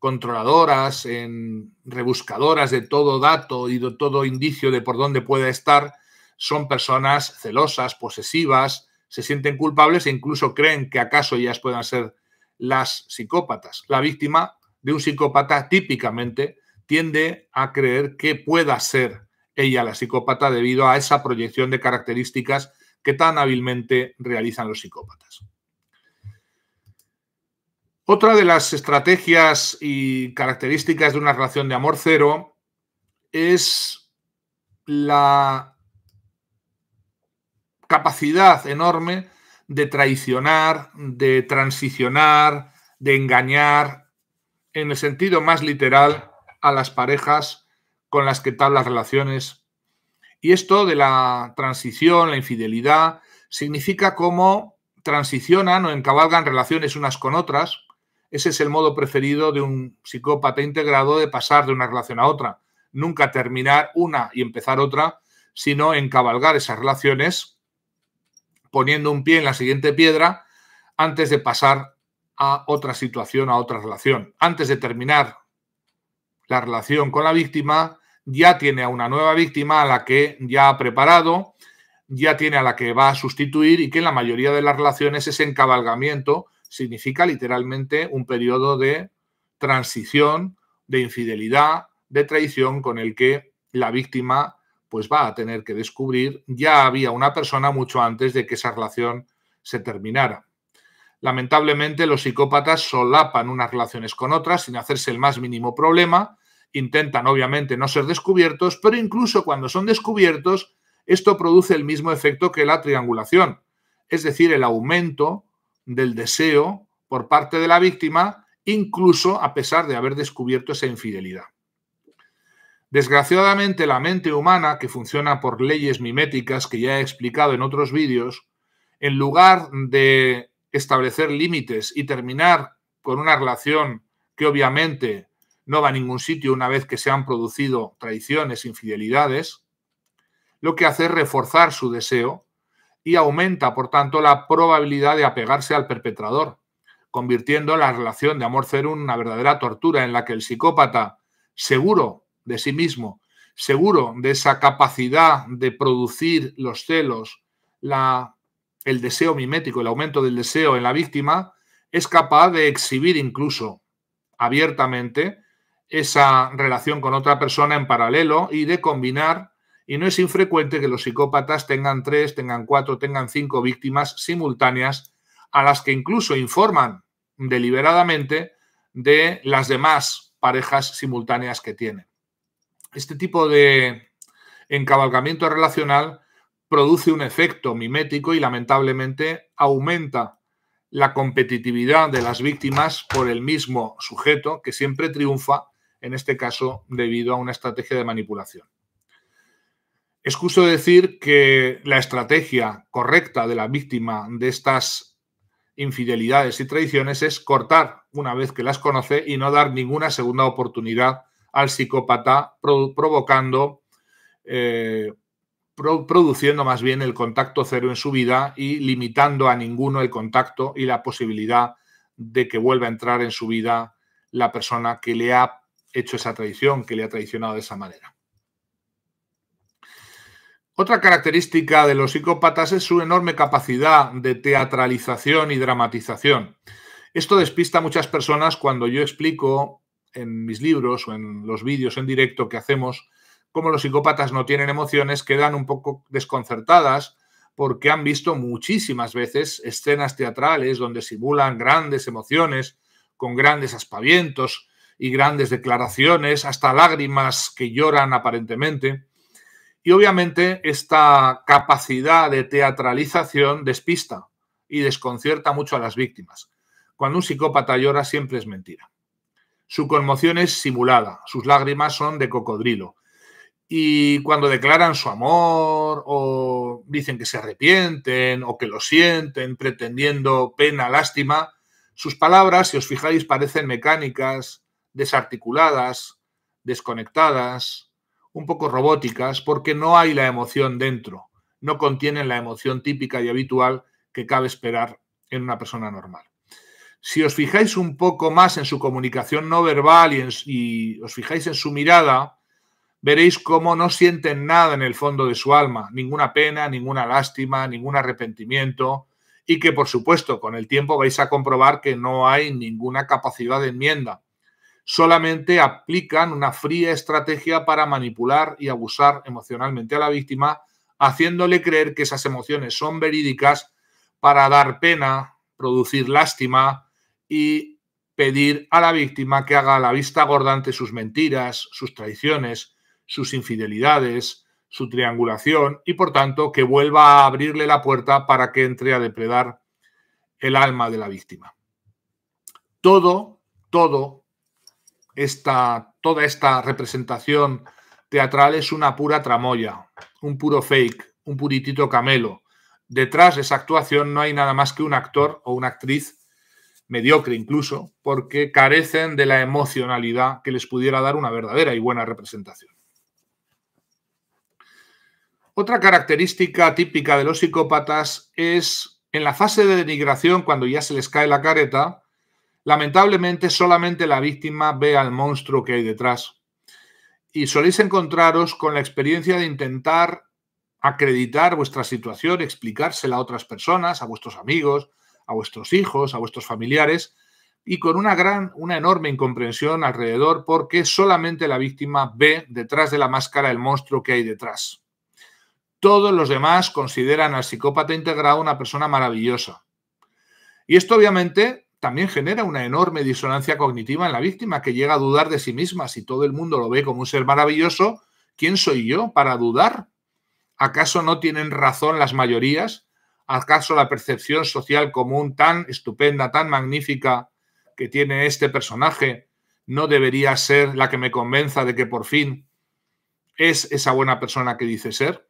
controladoras, en rebuscadoras de todo dato y de todo indicio de por dónde pueda estar, son personas celosas, posesivas, se sienten culpables e incluso creen que acaso ellas puedan ser las psicópatas. La víctima de un psicópata típicamente tiende a creer que pueda ser ella la psicópata debido a esa proyección de características que tan hábilmente realizan los psicópatas. Otra de las estrategias y características de una relación de amor cero es la capacidad enorme de traicionar, de transicionar, de engañar, en el sentido más literal, a las parejas con las que tal las relaciones. Y esto de la transición, la infidelidad, significa cómo transicionan o encabalgan relaciones unas con otras. Ese es el modo preferido de un psicópata integrado de pasar de una relación a otra. Nunca terminar una y empezar otra, sino encabalgar esas relaciones poniendo un pie en la siguiente piedra antes de pasar a otra situación, a otra relación. Antes de terminar la relación con la víctima, ya tiene a una nueva víctima a la que ya ha preparado, ya tiene a la que va a sustituir y que en la mayoría de las relaciones ese encabalgamiento significa literalmente un periodo de transición, de infidelidad, de traición con el que la víctima pues va a tener que descubrir ya había una persona mucho antes de que esa relación se terminara. Lamentablemente los psicópatas solapan unas relaciones con otras sin hacerse el más mínimo problema, intentan obviamente no ser descubiertos, pero incluso cuando son descubiertos, esto produce el mismo efecto que la triangulación, es decir, el aumento del deseo por parte de la víctima, incluso a pesar de haber descubierto esa infidelidad. Desgraciadamente, la mente humana, que funciona por leyes miméticas que ya he explicado en otros vídeos, en lugar de establecer límites y terminar con una relación que obviamente no va a ningún sitio una vez que se han producido traiciones, infidelidades, lo que hace es reforzar su deseo y aumenta, por tanto, la probabilidad de apegarse al perpetrador, convirtiendo la relación de amor cero en una verdadera tortura en la que el psicópata seguro de sí mismo, seguro de esa capacidad de producir los celos, la, el deseo mimético, el aumento del deseo en la víctima, es capaz de exhibir incluso abiertamente esa relación con otra persona en paralelo y de combinar, y no es infrecuente que los psicópatas tengan tres, tengan cuatro, tengan cinco víctimas simultáneas a las que incluso informan deliberadamente de las demás parejas simultáneas que tienen este tipo de encabalgamiento relacional produce un efecto mimético y lamentablemente aumenta la competitividad de las víctimas por el mismo sujeto que siempre triunfa, en este caso debido a una estrategia de manipulación. Es justo decir que la estrategia correcta de la víctima de estas infidelidades y traiciones es cortar una vez que las conoce y no dar ninguna segunda oportunidad al psicópata, provocando, eh, produciendo más bien el contacto cero en su vida y limitando a ninguno el contacto y la posibilidad de que vuelva a entrar en su vida la persona que le ha hecho esa traición, que le ha traicionado de esa manera. Otra característica de los psicópatas es su enorme capacidad de teatralización y dramatización. Esto despista a muchas personas cuando yo explico en mis libros o en los vídeos en directo que hacemos, como los psicópatas no tienen emociones, quedan un poco desconcertadas porque han visto muchísimas veces escenas teatrales donde simulan grandes emociones, con grandes aspavientos y grandes declaraciones, hasta lágrimas que lloran aparentemente. Y obviamente esta capacidad de teatralización despista y desconcierta mucho a las víctimas. Cuando un psicópata llora siempre es mentira. Su conmoción es simulada, sus lágrimas son de cocodrilo. Y cuando declaran su amor o dicen que se arrepienten o que lo sienten pretendiendo pena, lástima, sus palabras, si os fijáis, parecen mecánicas, desarticuladas, desconectadas, un poco robóticas, porque no hay la emoción dentro, no contienen la emoción típica y habitual que cabe esperar en una persona normal. Si os fijáis un poco más en su comunicación no verbal y, os fijáis en su mirada, veréis cómo no sienten nada en el fondo de su alma, ninguna pena, ninguna lástima, ningún arrepentimiento, y que por supuesto con el tiempo vais a comprobar que no hay ninguna capacidad de enmienda. Solamente aplican una fría estrategia para manipular y abusar emocionalmente a la víctima, haciéndole creer que esas emociones son verídicas para dar pena, producir lástima, y pedir a la víctima que haga la vista gorda ante sus mentiras, sus traiciones, sus infidelidades, su triangulación y por tanto que vuelva a abrirle la puerta para que entre a depredar el alma de la víctima. Todo, todo, toda esta representación teatral es una pura tramoya, un puro fake, un puritito camelo. Detrás de esa actuación no hay nada más que un actor o una actriz mediocre incluso, porque carecen de la emocionalidad que les pudiera dar una verdadera y buena representación. Otra característica típica de los psicópatas es en la fase de denigración, cuando ya se les cae la careta, lamentablemente solamente la víctima ve al monstruo que hay detrás. Y soléis encontraros con la experiencia de intentar acreditar vuestra situación, explicársela a otras personas, a vuestros amigos, a vuestros hijos, a vuestros familiares, y con una gran, una enorme incomprensión alrededor porque solamente la víctima ve detrás de la máscara el monstruo que hay detrás. Todos los demás consideran al psicópata integrado una persona maravillosa. Y esto obviamente también genera una enorme disonancia cognitiva en la víctima que llega a dudar de sí misma. Si todo el mundo lo ve como un ser maravilloso, ¿quién soy yo para dudar? ¿Acaso no tienen razón las mayorías? ¿Acaso la percepción social común tan estupenda, tan magnífica que tiene este personaje, no debería ser la que me convenza de que por fin es esa buena persona que dice ser?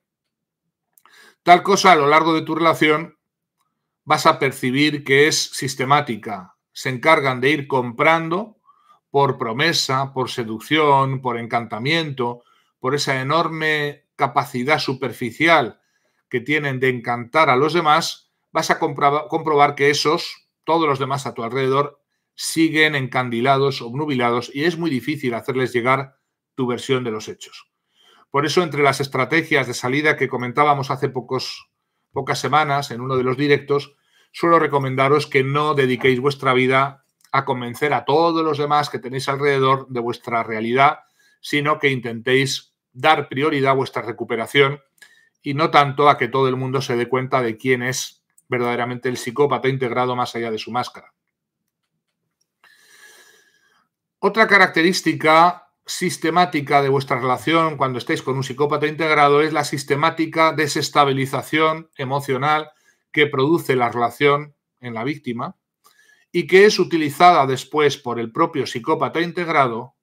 Tal cosa a lo largo de tu relación vas a percibir que es sistemática. Se encargan de ir comprando por promesa, por seducción, por encantamiento, por esa enorme capacidad superficial que tienen de encantar a los demás, vas a comprobar que esos, todos los demás a tu alrededor, siguen encandilados, obnubilados, y es muy difícil hacerles llegar tu versión de los hechos. Por eso, entre las estrategias de salida que comentábamos hace pocos, pocas semanas en uno de los directos, suelo recomendaros que no dediquéis vuestra vida a convencer a todos los demás que tenéis alrededor de vuestra realidad, sino que intentéis dar prioridad a vuestra recuperación y no tanto a que todo el mundo se dé cuenta de quién es verdaderamente el psicópata integrado más allá de su máscara. Otra característica sistemática de vuestra relación cuando estáis con un psicópata integrado es la sistemática desestabilización emocional que produce la relación en la víctima y que es utilizada después por el propio psicópata integrado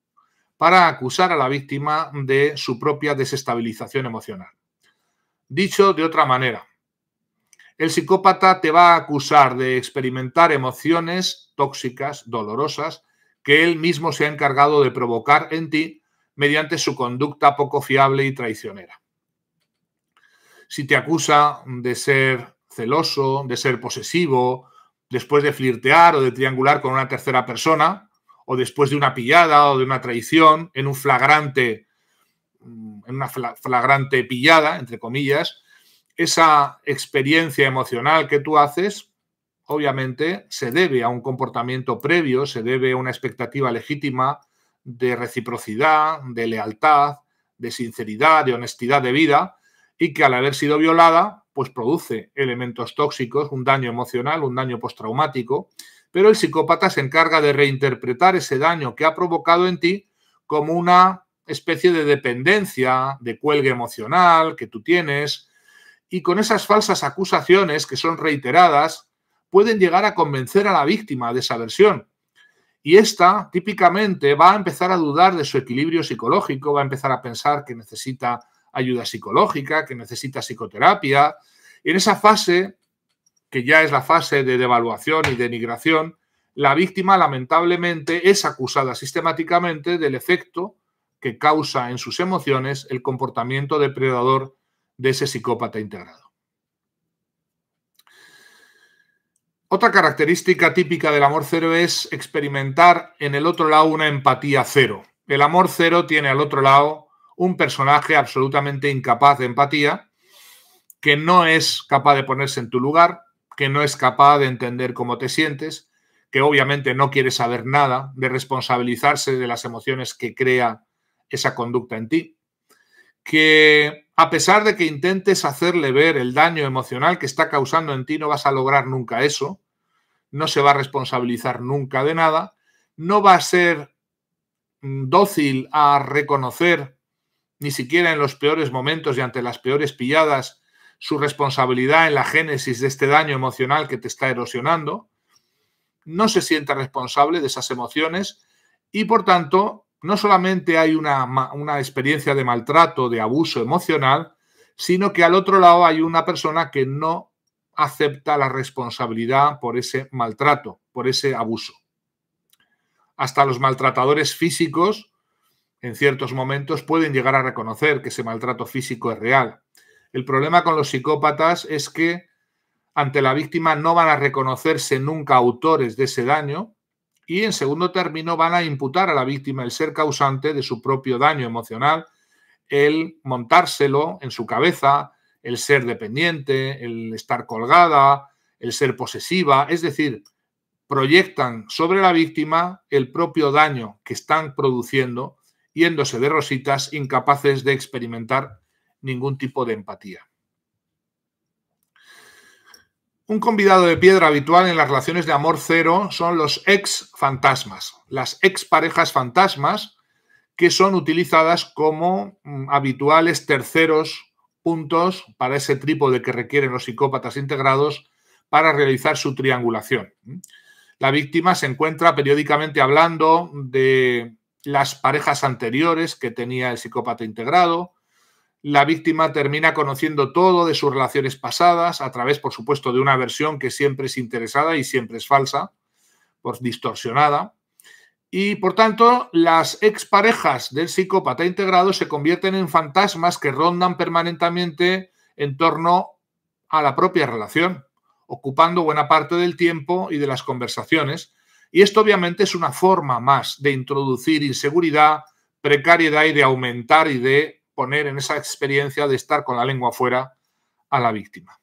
para acusar a la víctima de su propia desestabilización emocional. Dicho de otra manera, el psicópata te va a acusar de experimentar emociones tóxicas, dolorosas, que él mismo se ha encargado de provocar en ti mediante su conducta poco fiable y traicionera. Si te acusa de ser celoso, de ser posesivo, después de flirtear o de triangular con una tercera persona, o después de una pillada o de una traición, en un flagrante Mm, en una flagrante pillada, entre comillas, esa experiencia emocional que tú haces, obviamente, se debe a un comportamiento previo, se debe a una expectativa legítima de reciprocidad, de lealtad, de sinceridad, de honestidad de vida, y que al haber sido violada, pues produce elementos tóxicos, un daño emocional, un daño postraumático, pero el psicópata se encarga de reinterpretar ese daño que ha provocado en ti como una especie de dependencia, de cuelgue emocional que tú tienes, y con esas falsas acusaciones que son reiteradas, pueden llegar a convencer a la víctima de esa versión. Y esta típicamente va a empezar a dudar de su equilibrio psicológico, va a empezar a pensar que necesita ayuda psicológica, que necesita psicoterapia. en esa fase, que ya es la fase de devaluación y denigración, la víctima lamentablemente es acusada sistemáticamente del efecto que causa en sus emociones el comportamiento depredador de ese psicópata integrado. Otra característica típica del amor cero es experimentar en el otro lado una empatía cero. El amor cero tiene al otro lado un personaje absolutamente incapaz de empatía, que no es capaz de ponerse en tu lugar, que no es capaz de entender cómo te sientes, que obviamente no quiere saber nada, de responsabilizarse de las emociones que crea esa conducta en ti. Que a pesar de que intentes hacerle ver el daño emocional que está causando en ti, no vas a lograr nunca eso, no se va a responsabilizar nunca de nada, no va a ser mm, dócil a reconocer, ni siquiera en los peores momentos y ante las peores pilladas, su responsabilidad en la génesis de este daño emocional que te está erosionando, no se sienta responsable de esas emociones y por tanto no solamente hay una, experiencia de maltrato, de abuso emocional, sino que al otro lado hay una persona que no acepta la responsabilidad por ese maltrato, por ese abuso. Hasta los maltratadores físicos, en ciertos momentos, pueden llegar a reconocer que ese maltrato físico es real. El problema con los psicópatas es que ante la víctima no van a reconocerse nunca autores de ese daño y en segundo término van a imputar a la víctima el ser causante de su propio daño emocional, el montárselo en su cabeza, el ser dependiente, el estar colgada, el ser posesiva, es decir, proyectan sobre la víctima el propio daño que están produciendo, yéndose de rositas incapaces de experimentar ningún tipo de empatía. Un convidado de piedra habitual en las relaciones de amor cero son los ex fantasmas, las ex parejas fantasmas que son utilizadas como mm, habituales terceros puntos para ese trípode que requieren los psicópatas integrados para realizar su triangulación. La víctima se encuentra periódicamente hablando de las parejas anteriores que tenía el psicópata integrado, la víctima termina conociendo todo de sus relaciones pasadas, a través, por supuesto, de una versión que siempre es interesada y siempre es falsa, pues distorsionada. Y por tanto, las exparejas del psicópata integrado se convierten en fantasmas que rondan permanentemente en torno a la propia relación, ocupando buena parte del tiempo y de las conversaciones. Y esto obviamente es una forma más de introducir inseguridad, precariedad y de aumentar y de poner en esa experiencia de estar con la lengua fuera a la víctima.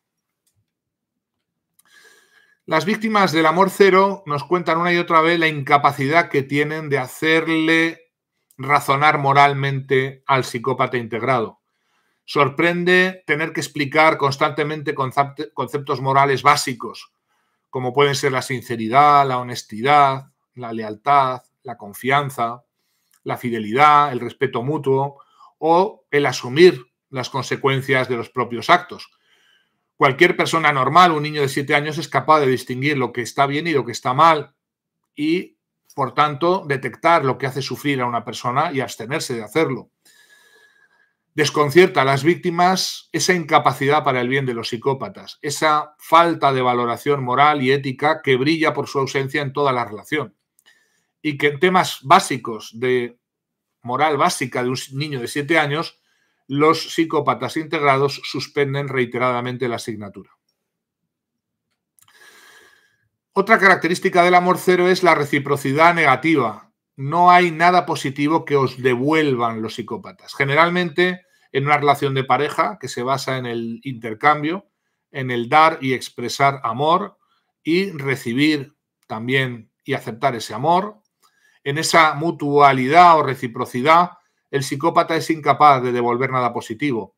Las víctimas del amor cero nos cuentan una y otra vez la incapacidad que tienen de hacerle razonar moralmente al psicópata integrado. Sorprende tener que explicar constantemente conceptos morales básicos, como pueden ser la sinceridad, la honestidad, la lealtad, la confianza, la fidelidad, el respeto mutuo, o el asumir las consecuencias de los propios actos. Cualquier persona normal, un niño de 7 años, es capaz de distinguir lo que está bien y lo que está mal y, por tanto, detectar lo que hace sufrir a una persona y abstenerse de hacerlo. Desconcierta a las víctimas esa incapacidad para el bien de los psicópatas, esa falta de valoración moral y ética que brilla por su ausencia en toda la relación y que en temas básicos de moral básica de un niño de 7 años, los psicópatas integrados suspenden reiteradamente la asignatura. Otra característica del amor cero es la reciprocidad negativa. No hay nada positivo que os devuelvan los psicópatas. Generalmente, en una relación de pareja que se basa en el intercambio, en el dar y expresar amor y recibir también y aceptar ese amor, en esa mutualidad o reciprocidad, el psicópata es incapaz de devolver nada positivo,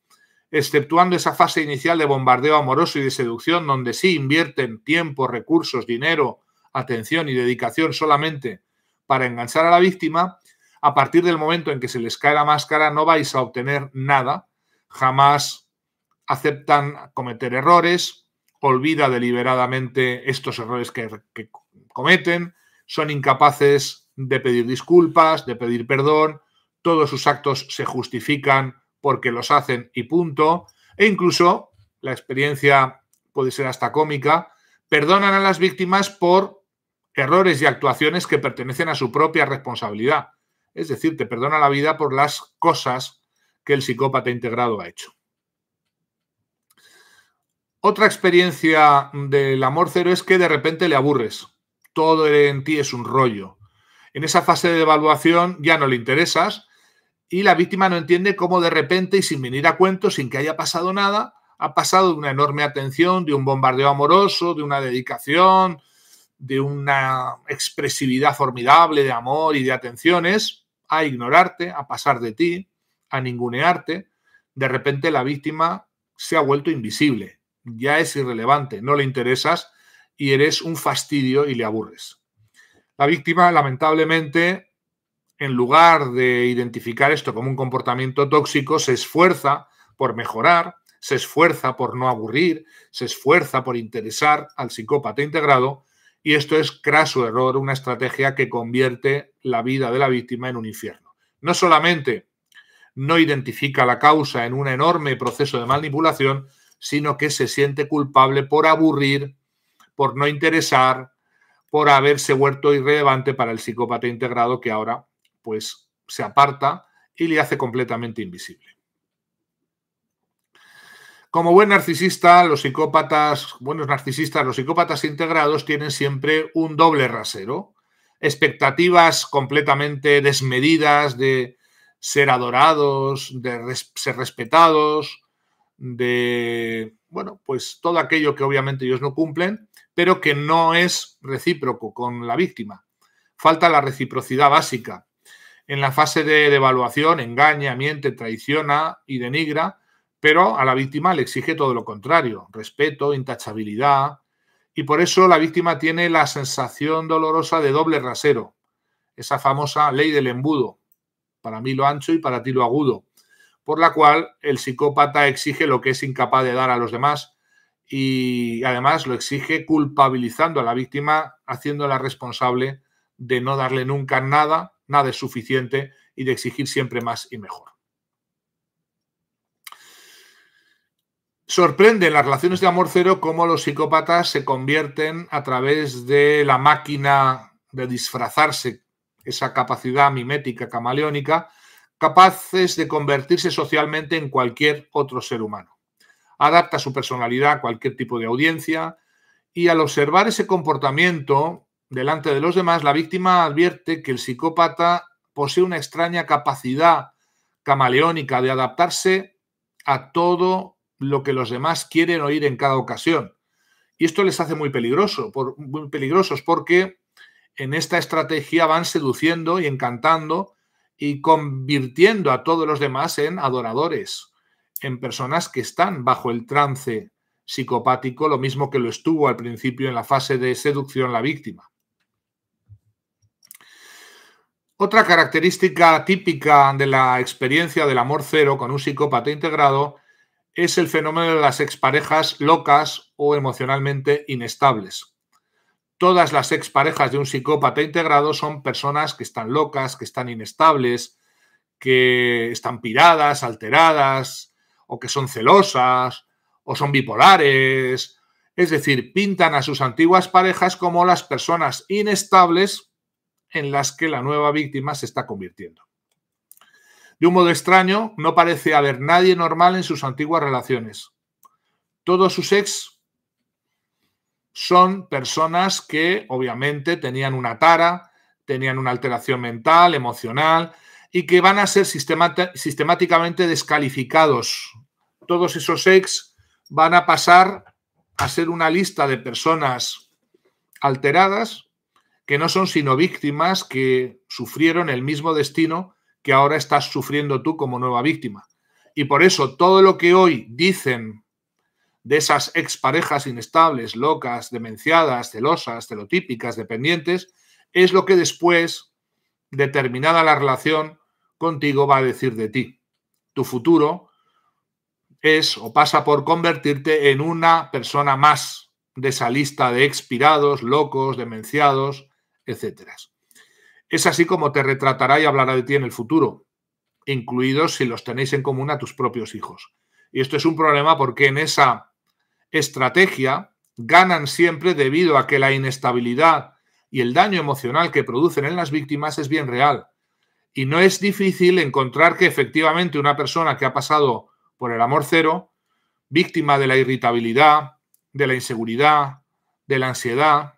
exceptuando esa fase inicial de bombardeo amoroso y de seducción donde sí invierten tiempo, recursos, dinero, atención y dedicación solamente para enganchar a la víctima, a partir del momento en que se les cae la máscara no vais a obtener nada, jamás aceptan cometer errores, olvida deliberadamente estos errores que, cometen, son incapaces de pedir disculpas, de pedir perdón, todos sus actos se justifican porque los hacen y punto, e incluso la experiencia puede ser hasta cómica, perdonan a las víctimas por errores y actuaciones que pertenecen a su propia responsabilidad. Es decir, te perdona la vida por las cosas que el psicópata integrado ha hecho. Otra experiencia del amor cero es que de repente le aburres. Todo en ti es un rollo en esa fase de evaluación ya no le interesas y la víctima no entiende cómo de repente y sin venir a cuento, sin que haya pasado nada, ha pasado de una enorme atención, de un bombardeo amoroso, de una dedicación, de una expresividad formidable de amor y de atenciones, a ignorarte, a pasar de ti, a ningunearte. De repente la víctima se ha vuelto invisible, ya es irrelevante, no le interesas y eres un fastidio y le aburres. La víctima, lamentablemente, en lugar de identificar esto como un comportamiento tóxico, se esfuerza por mejorar, se esfuerza por no aburrir, se esfuerza por interesar al psicópata integrado y esto es craso error, una estrategia que convierte la vida de la víctima en un infierno. No solamente no identifica la causa en un enorme proceso de manipulación, sino que se siente culpable por aburrir, por no interesar, por haberse vuelto irrelevante para el psicópata integrado que ahora pues se aparta y le hace completamente invisible. Como buen narcisista, los psicópatas, buenos narcisistas, los psicópatas integrados tienen siempre un doble rasero, expectativas completamente desmedidas de ser adorados, de ser respetados, de bueno, pues todo aquello que obviamente ellos no cumplen pero que no es recíproco con la víctima. Falta la reciprocidad básica. En la fase de devaluación engaña, miente, traiciona y denigra, pero a la víctima le exige todo lo contrario, respeto, intachabilidad, y por eso la víctima tiene la sensación dolorosa de doble rasero, esa famosa ley del embudo, para mí lo ancho y para ti lo agudo, por la cual el psicópata exige lo que es incapaz de dar a los demás y además lo exige culpabilizando a la víctima, haciéndola responsable de no darle nunca nada, nada es suficiente y de exigir siempre más y mejor. Sorprende en las relaciones de amor cero cómo los psicópatas se convierten a través de la máquina de disfrazarse, esa capacidad mimética camaleónica, capaces de convertirse socialmente en cualquier otro ser humano adapta su personalidad a cualquier tipo de audiencia y al observar ese comportamiento delante de los demás, la víctima advierte que el psicópata posee una extraña capacidad camaleónica de adaptarse a todo lo que los demás quieren oír en cada ocasión. Y esto les hace muy, peligroso, muy peligrosos porque en esta estrategia van seduciendo y encantando y convirtiendo a todos los demás en adoradores en personas que están bajo el trance psicopático, lo mismo que lo estuvo al principio en la fase de seducción la víctima. Otra característica típica de la experiencia del amor cero con un psicópata integrado es el fenómeno de las exparejas locas o emocionalmente inestables. Todas las exparejas de un psicópata integrado son personas que están locas, que están inestables, que están piradas, alteradas, o que son celosas, o son bipolares, es decir, pintan a sus antiguas parejas como las personas inestables en las que la nueva víctima se está convirtiendo. De un modo extraño, no parece haber nadie normal en sus antiguas relaciones. Todos sus ex son personas que obviamente tenían una tara, tenían una alteración mental, emocional, y que van a ser sistemáticamente descalificados. Todos esos ex van a pasar a ser una lista de personas alteradas que no son sino víctimas que sufrieron el mismo destino que ahora estás sufriendo tú como nueva víctima. Y por eso todo lo que hoy dicen de esas ex parejas inestables, locas, demenciadas, celosas, celotípicas, dependientes, es lo que después, determinada la relación, contigo va a decir de ti. Tu futuro es o pasa por convertirte en una persona más de esa lista de expirados, locos, demenciados, etcétera. Es así como te retratará y hablará de ti en el futuro, incluidos si los tenéis en común a tus propios hijos. Y esto es un problema porque en esa estrategia ganan siempre debido a que la inestabilidad y el daño emocional que producen en las víctimas es bien real. Y no es difícil encontrar que efectivamente una persona que ha pasado por el amor cero, víctima de la irritabilidad, de la inseguridad, de la ansiedad,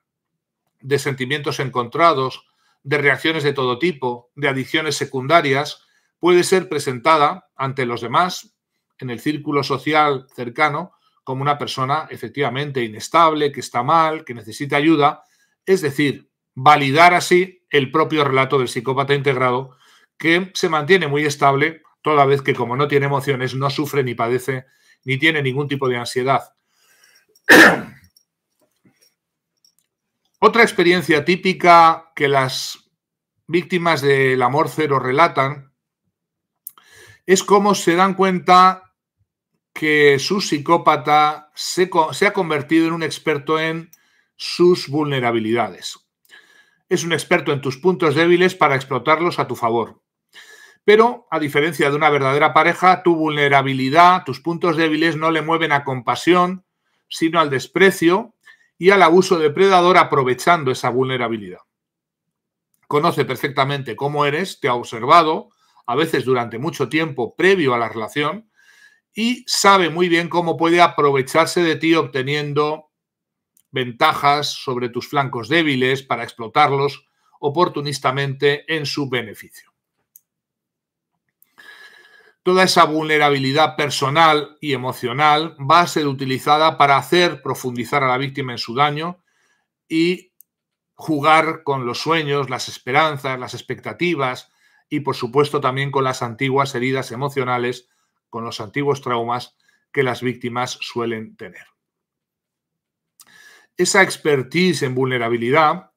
de sentimientos encontrados, de reacciones de todo tipo, de adicciones secundarias, puede ser presentada ante los demás en el círculo social cercano como una persona efectivamente inestable, que está mal, que necesita ayuda, es decir, validar así el propio relato del psicópata integrado que se mantiene muy estable, toda vez que como no tiene emociones, no sufre ni padece, ni tiene ningún tipo de ansiedad. Otra experiencia típica que las víctimas del amor cero relatan es cómo se dan cuenta que su psicópata se, se, ha convertido en un experto en sus vulnerabilidades. Es un experto en tus puntos débiles para explotarlos a tu favor. Pero, a diferencia de una verdadera pareja, tu vulnerabilidad, tus puntos débiles no le mueven a compasión, sino al desprecio y al abuso depredador aprovechando esa vulnerabilidad. Conoce perfectamente cómo eres, te ha observado, a veces durante mucho tiempo previo a la relación, y sabe muy bien cómo puede aprovecharse de ti obteniendo ventajas sobre tus flancos débiles para explotarlos oportunistamente en su beneficio. Toda esa vulnerabilidad personal y emocional va a ser utilizada para hacer profundizar a la víctima en su daño y jugar con los sueños, las esperanzas, las expectativas y por supuesto también con las antiguas heridas emocionales, con los antiguos traumas que las víctimas suelen tener. Esa expertise en vulnerabilidad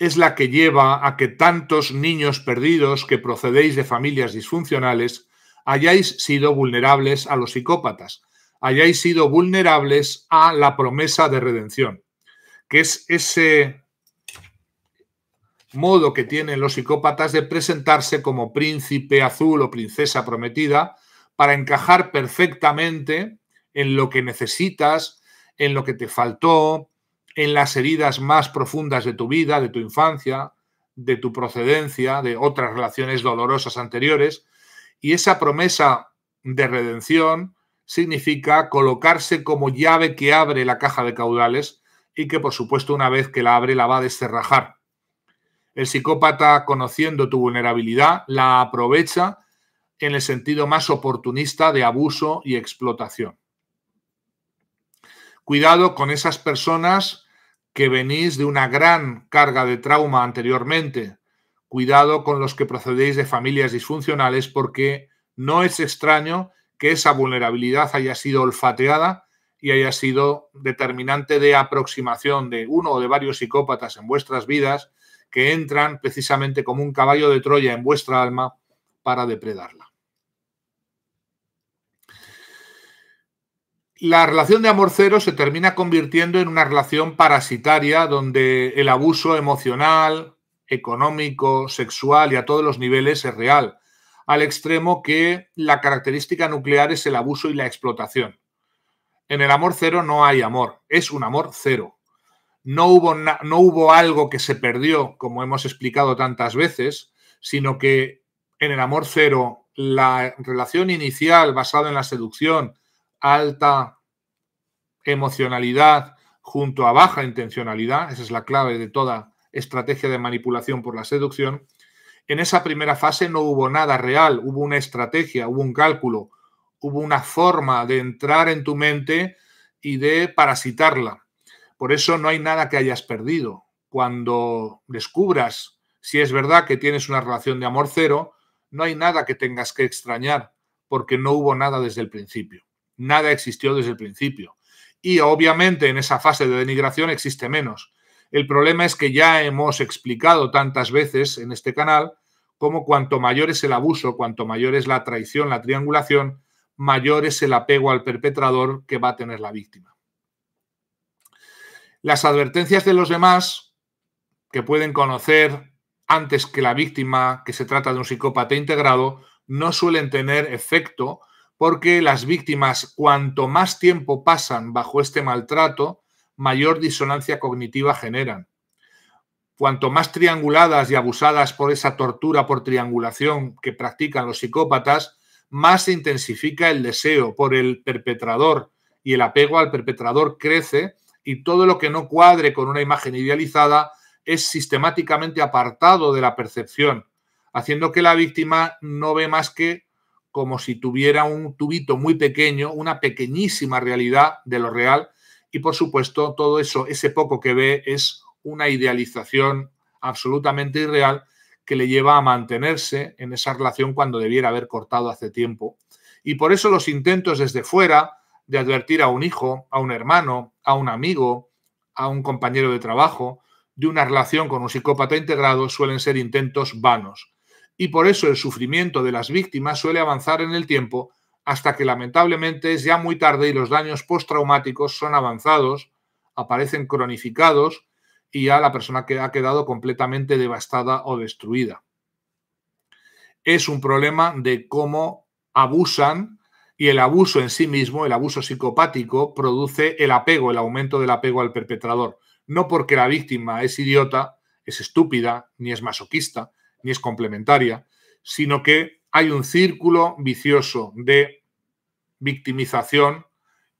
es la que lleva a que tantos niños perdidos que procedéis de familias disfuncionales hayáis sido vulnerables a los psicópatas, hayáis sido vulnerables a la promesa de redención, que es ese modo que tienen los psicópatas de presentarse como príncipe azul o princesa prometida para encajar perfectamente en lo que necesitas, en lo que te faltó, en las heridas más profundas de tu vida, de tu infancia, de tu procedencia, de otras relaciones dolorosas anteriores. Y esa promesa de redención significa colocarse como llave que abre la caja de caudales y que por supuesto una vez que la abre la va a descerrajar. El psicópata, conociendo tu vulnerabilidad, la aprovecha en el sentido más oportunista de abuso y explotación. Cuidado con esas personas que venís de una gran carga de trauma anteriormente Cuidado con los que procedéis de familias disfuncionales porque no es extraño que esa vulnerabilidad haya sido olfateada y haya sido determinante de aproximación de uno o de varios psicópatas en vuestras vidas que entran precisamente como un caballo de Troya en vuestra alma para depredarla. La relación de amor cero se termina convirtiendo en una relación parasitaria donde el abuso emocional, económico, sexual y a todos los niveles es real, al extremo que la característica nuclear es el abuso y la explotación. En el amor cero no hay amor, es un amor cero. No hubo, no hubo algo que se perdió, como hemos explicado tantas veces, sino que en el amor cero la relación inicial basada en la seducción, alta emocionalidad junto a baja intencionalidad, esa es la clave de toda estrategia de manipulación por la seducción, en esa primera fase no hubo nada real, hubo una estrategia, hubo un cálculo, hubo una forma de entrar en tu mente y de parasitarla. Por eso no hay nada que hayas perdido. Cuando descubras si es verdad que tienes una relación de amor cero, no hay nada que tengas que extrañar, porque no hubo nada desde el principio. Nada existió desde el principio. Y obviamente en esa fase de denigración existe menos. El problema es que ya hemos explicado tantas veces en este canal cómo cuanto mayor es el abuso, cuanto mayor es la traición, la triangulación, mayor es el apego al perpetrador que va a tener la víctima. Las advertencias de los demás, que pueden conocer antes que la víctima que se trata de un psicópata integrado, no suelen tener efecto porque las víctimas, cuanto más tiempo pasan bajo este maltrato, mayor disonancia cognitiva generan. Cuanto más trianguladas y abusadas por esa tortura por triangulación que practican los psicópatas, más se intensifica el deseo por el perpetrador y el apego al perpetrador crece y todo lo que no cuadre con una imagen idealizada es sistemáticamente apartado de la percepción, haciendo que la víctima no ve más que como si tuviera un tubito muy pequeño, una pequeñísima realidad de lo real y por supuesto, todo eso, ese poco que ve es una idealización absolutamente irreal que le lleva a mantenerse en esa relación cuando debiera haber cortado hace tiempo. Y por eso los intentos desde fuera de advertir a un hijo, a un hermano, a un amigo, a un compañero de trabajo, de una relación con un psicópata integrado suelen ser intentos vanos. Y por eso el sufrimiento de las víctimas suele avanzar en el tiempo hasta que lamentablemente es ya muy tarde y los daños postraumáticos son avanzados, aparecen cronificados y ya la persona que ha quedado completamente devastada o destruida. Es un problema de cómo abusan y el abuso en sí mismo, el abuso psicopático, produce el apego, el aumento del apego al perpetrador. No porque la víctima es idiota, es estúpida, ni es masoquista, ni es complementaria, sino que hay un círculo vicioso de victimización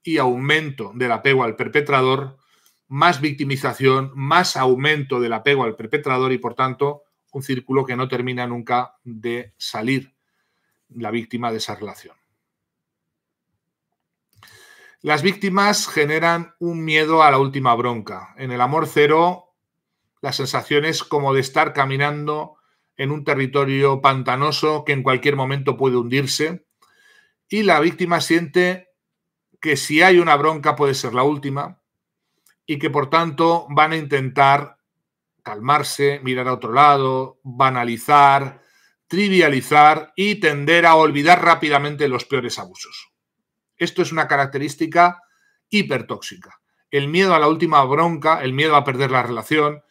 y aumento del apego al perpetrador, más victimización, más aumento del apego al perpetrador y por tanto un círculo que no termina nunca de salir la víctima de esa relación. Las víctimas generan un miedo a la última bronca. En el amor cero, la sensación es como de estar caminando en un territorio pantanoso que en cualquier momento puede hundirse y la víctima siente que si hay una bronca puede ser la última y que por tanto van a intentar calmarse, mirar a otro lado, banalizar, trivializar y tender a olvidar rápidamente los peores abusos. Esto es una característica hipertóxica. El miedo a la última bronca, el miedo a perder la relación,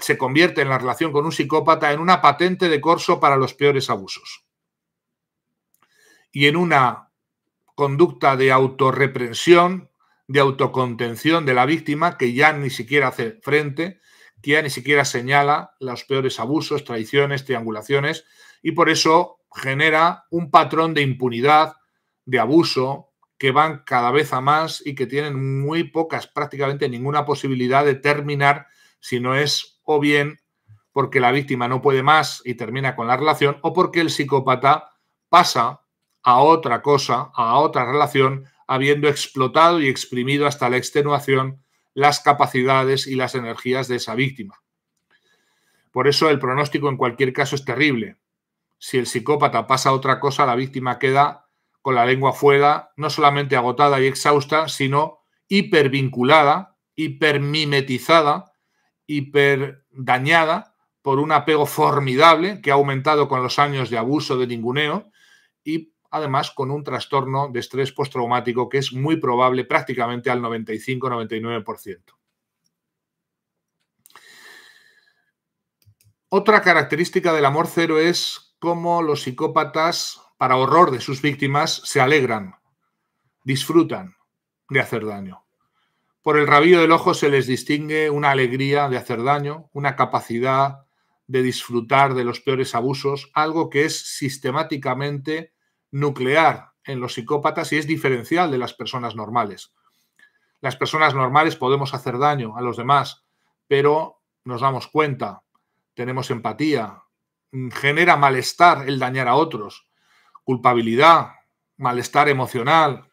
se convierte en la relación con un psicópata en una patente de corso para los peores abusos y en una conducta de autorreprensión, de autocontención de la víctima que ya ni siquiera hace frente, que ya ni siquiera señala los peores abusos, traiciones, triangulaciones y por eso genera un patrón de impunidad, de abuso, que van cada vez a más y que tienen muy pocas, prácticamente ninguna posibilidad de terminar no es o bien porque la víctima no puede más y termina con la relación, o porque el psicópata pasa a otra cosa, a otra relación, habiendo explotado y exprimido hasta la extenuación las capacidades y las energías de esa víctima. Por eso el pronóstico en cualquier caso es terrible. Si el psicópata pasa a otra cosa, la víctima queda con la lengua fuera, no solamente agotada y exhausta, sino hipervinculada, hipermimetizada hiper dañada por un apego formidable que ha aumentado con los años de abuso de ninguneo y además con un trastorno de estrés postraumático que es muy probable prácticamente al 95-99%. Otra característica del amor cero es cómo los psicópatas, para horror de sus víctimas, se alegran, disfrutan de hacer daño. Por el rabillo del ojo se les distingue una alegría de hacer daño, una capacidad de disfrutar de los peores abusos, algo que es sistemáticamente nuclear en los psicópatas y es diferencial de las personas normales. Las personas normales podemos hacer daño a los demás, pero nos damos cuenta, tenemos empatía, mm, genera malestar el dañar a otros, culpabilidad, malestar emocional,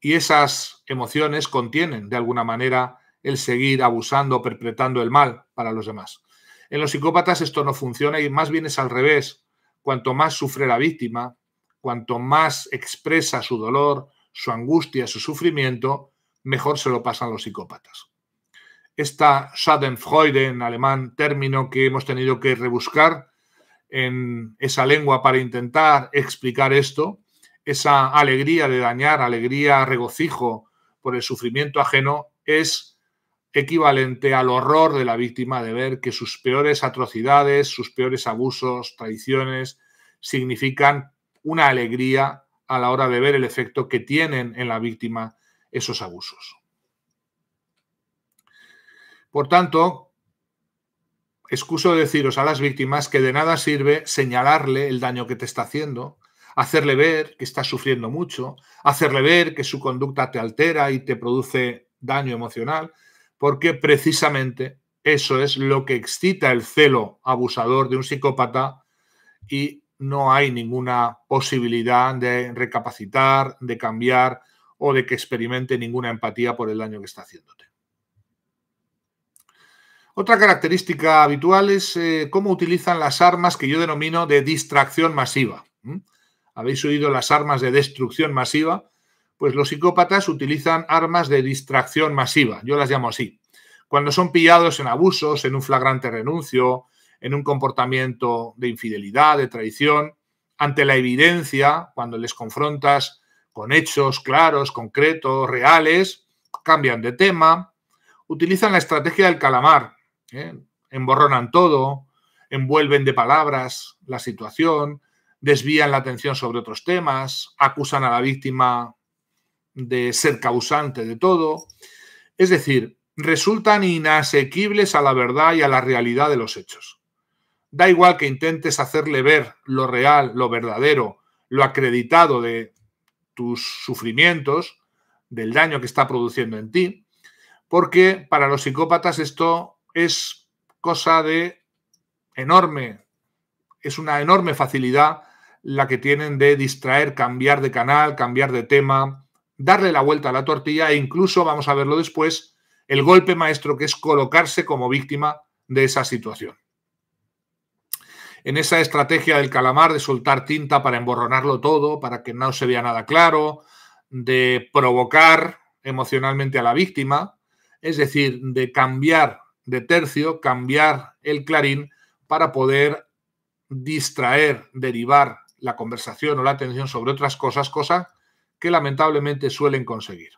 y esas emociones contienen, de alguna manera, el seguir abusando, perpetrando el mal para los demás. En los psicópatas esto no funciona y más bien es al revés. Cuanto más sufre la víctima, cuanto más expresa su dolor, su angustia, su sufrimiento, mejor se lo pasan los psicópatas. Esta Schadenfreude en alemán, término que hemos tenido que rebuscar en esa lengua para intentar explicar esto, esa alegría de dañar, alegría, regocijo por el sufrimiento ajeno, es equivalente al horror de la víctima de ver que sus peores atrocidades, sus peores abusos, traiciones, significan una alegría a la hora de ver el efecto que tienen en la víctima esos abusos. Por tanto, excuso deciros a las víctimas que de nada sirve señalarle el daño que te está haciendo, hacerle ver que está sufriendo mucho, hacerle ver que su conducta te altera y te produce daño emocional, porque precisamente eso es lo que excita el celo abusador de un psicópata y no hay ninguna posibilidad de recapacitar, de cambiar o de que experimente ninguna empatía por el daño que está haciéndote. Otra característica habitual es eh, cómo utilizan las armas que yo denomino de distracción masiva habéis oído las armas de destrucción masiva, pues los psicópatas utilizan armas de distracción masiva, yo las llamo así. Cuando son pillados en abusos, en un flagrante renuncio, en un comportamiento de infidelidad, de traición, ante la evidencia, cuando les confrontas con hechos claros, concretos, reales, cambian de tema, utilizan la estrategia del calamar, ¿eh? emborronan todo, envuelven de palabras la situación, desvían la atención sobre otros temas, acusan a la víctima de ser causante de todo. Es decir, resultan inasequibles a la verdad y a la realidad de los hechos. Da igual que intentes hacerle ver lo real, lo verdadero, lo acreditado de tus sufrimientos, del daño que está produciendo en ti, porque para los psicópatas esto es cosa de enorme, es una enorme facilidad la que tienen de distraer, cambiar de canal, cambiar de tema, darle la vuelta a la tortilla e incluso, vamos a verlo después, el golpe maestro que es colocarse como víctima de esa situación. En esa estrategia del calamar de soltar tinta para emborronarlo todo, para que no se vea nada claro, de provocar emocionalmente a la víctima, es decir, de cambiar de tercio, cambiar el clarín para poder distraer, derivar la conversación o la atención sobre otras cosas, cosa que lamentablemente suelen conseguir.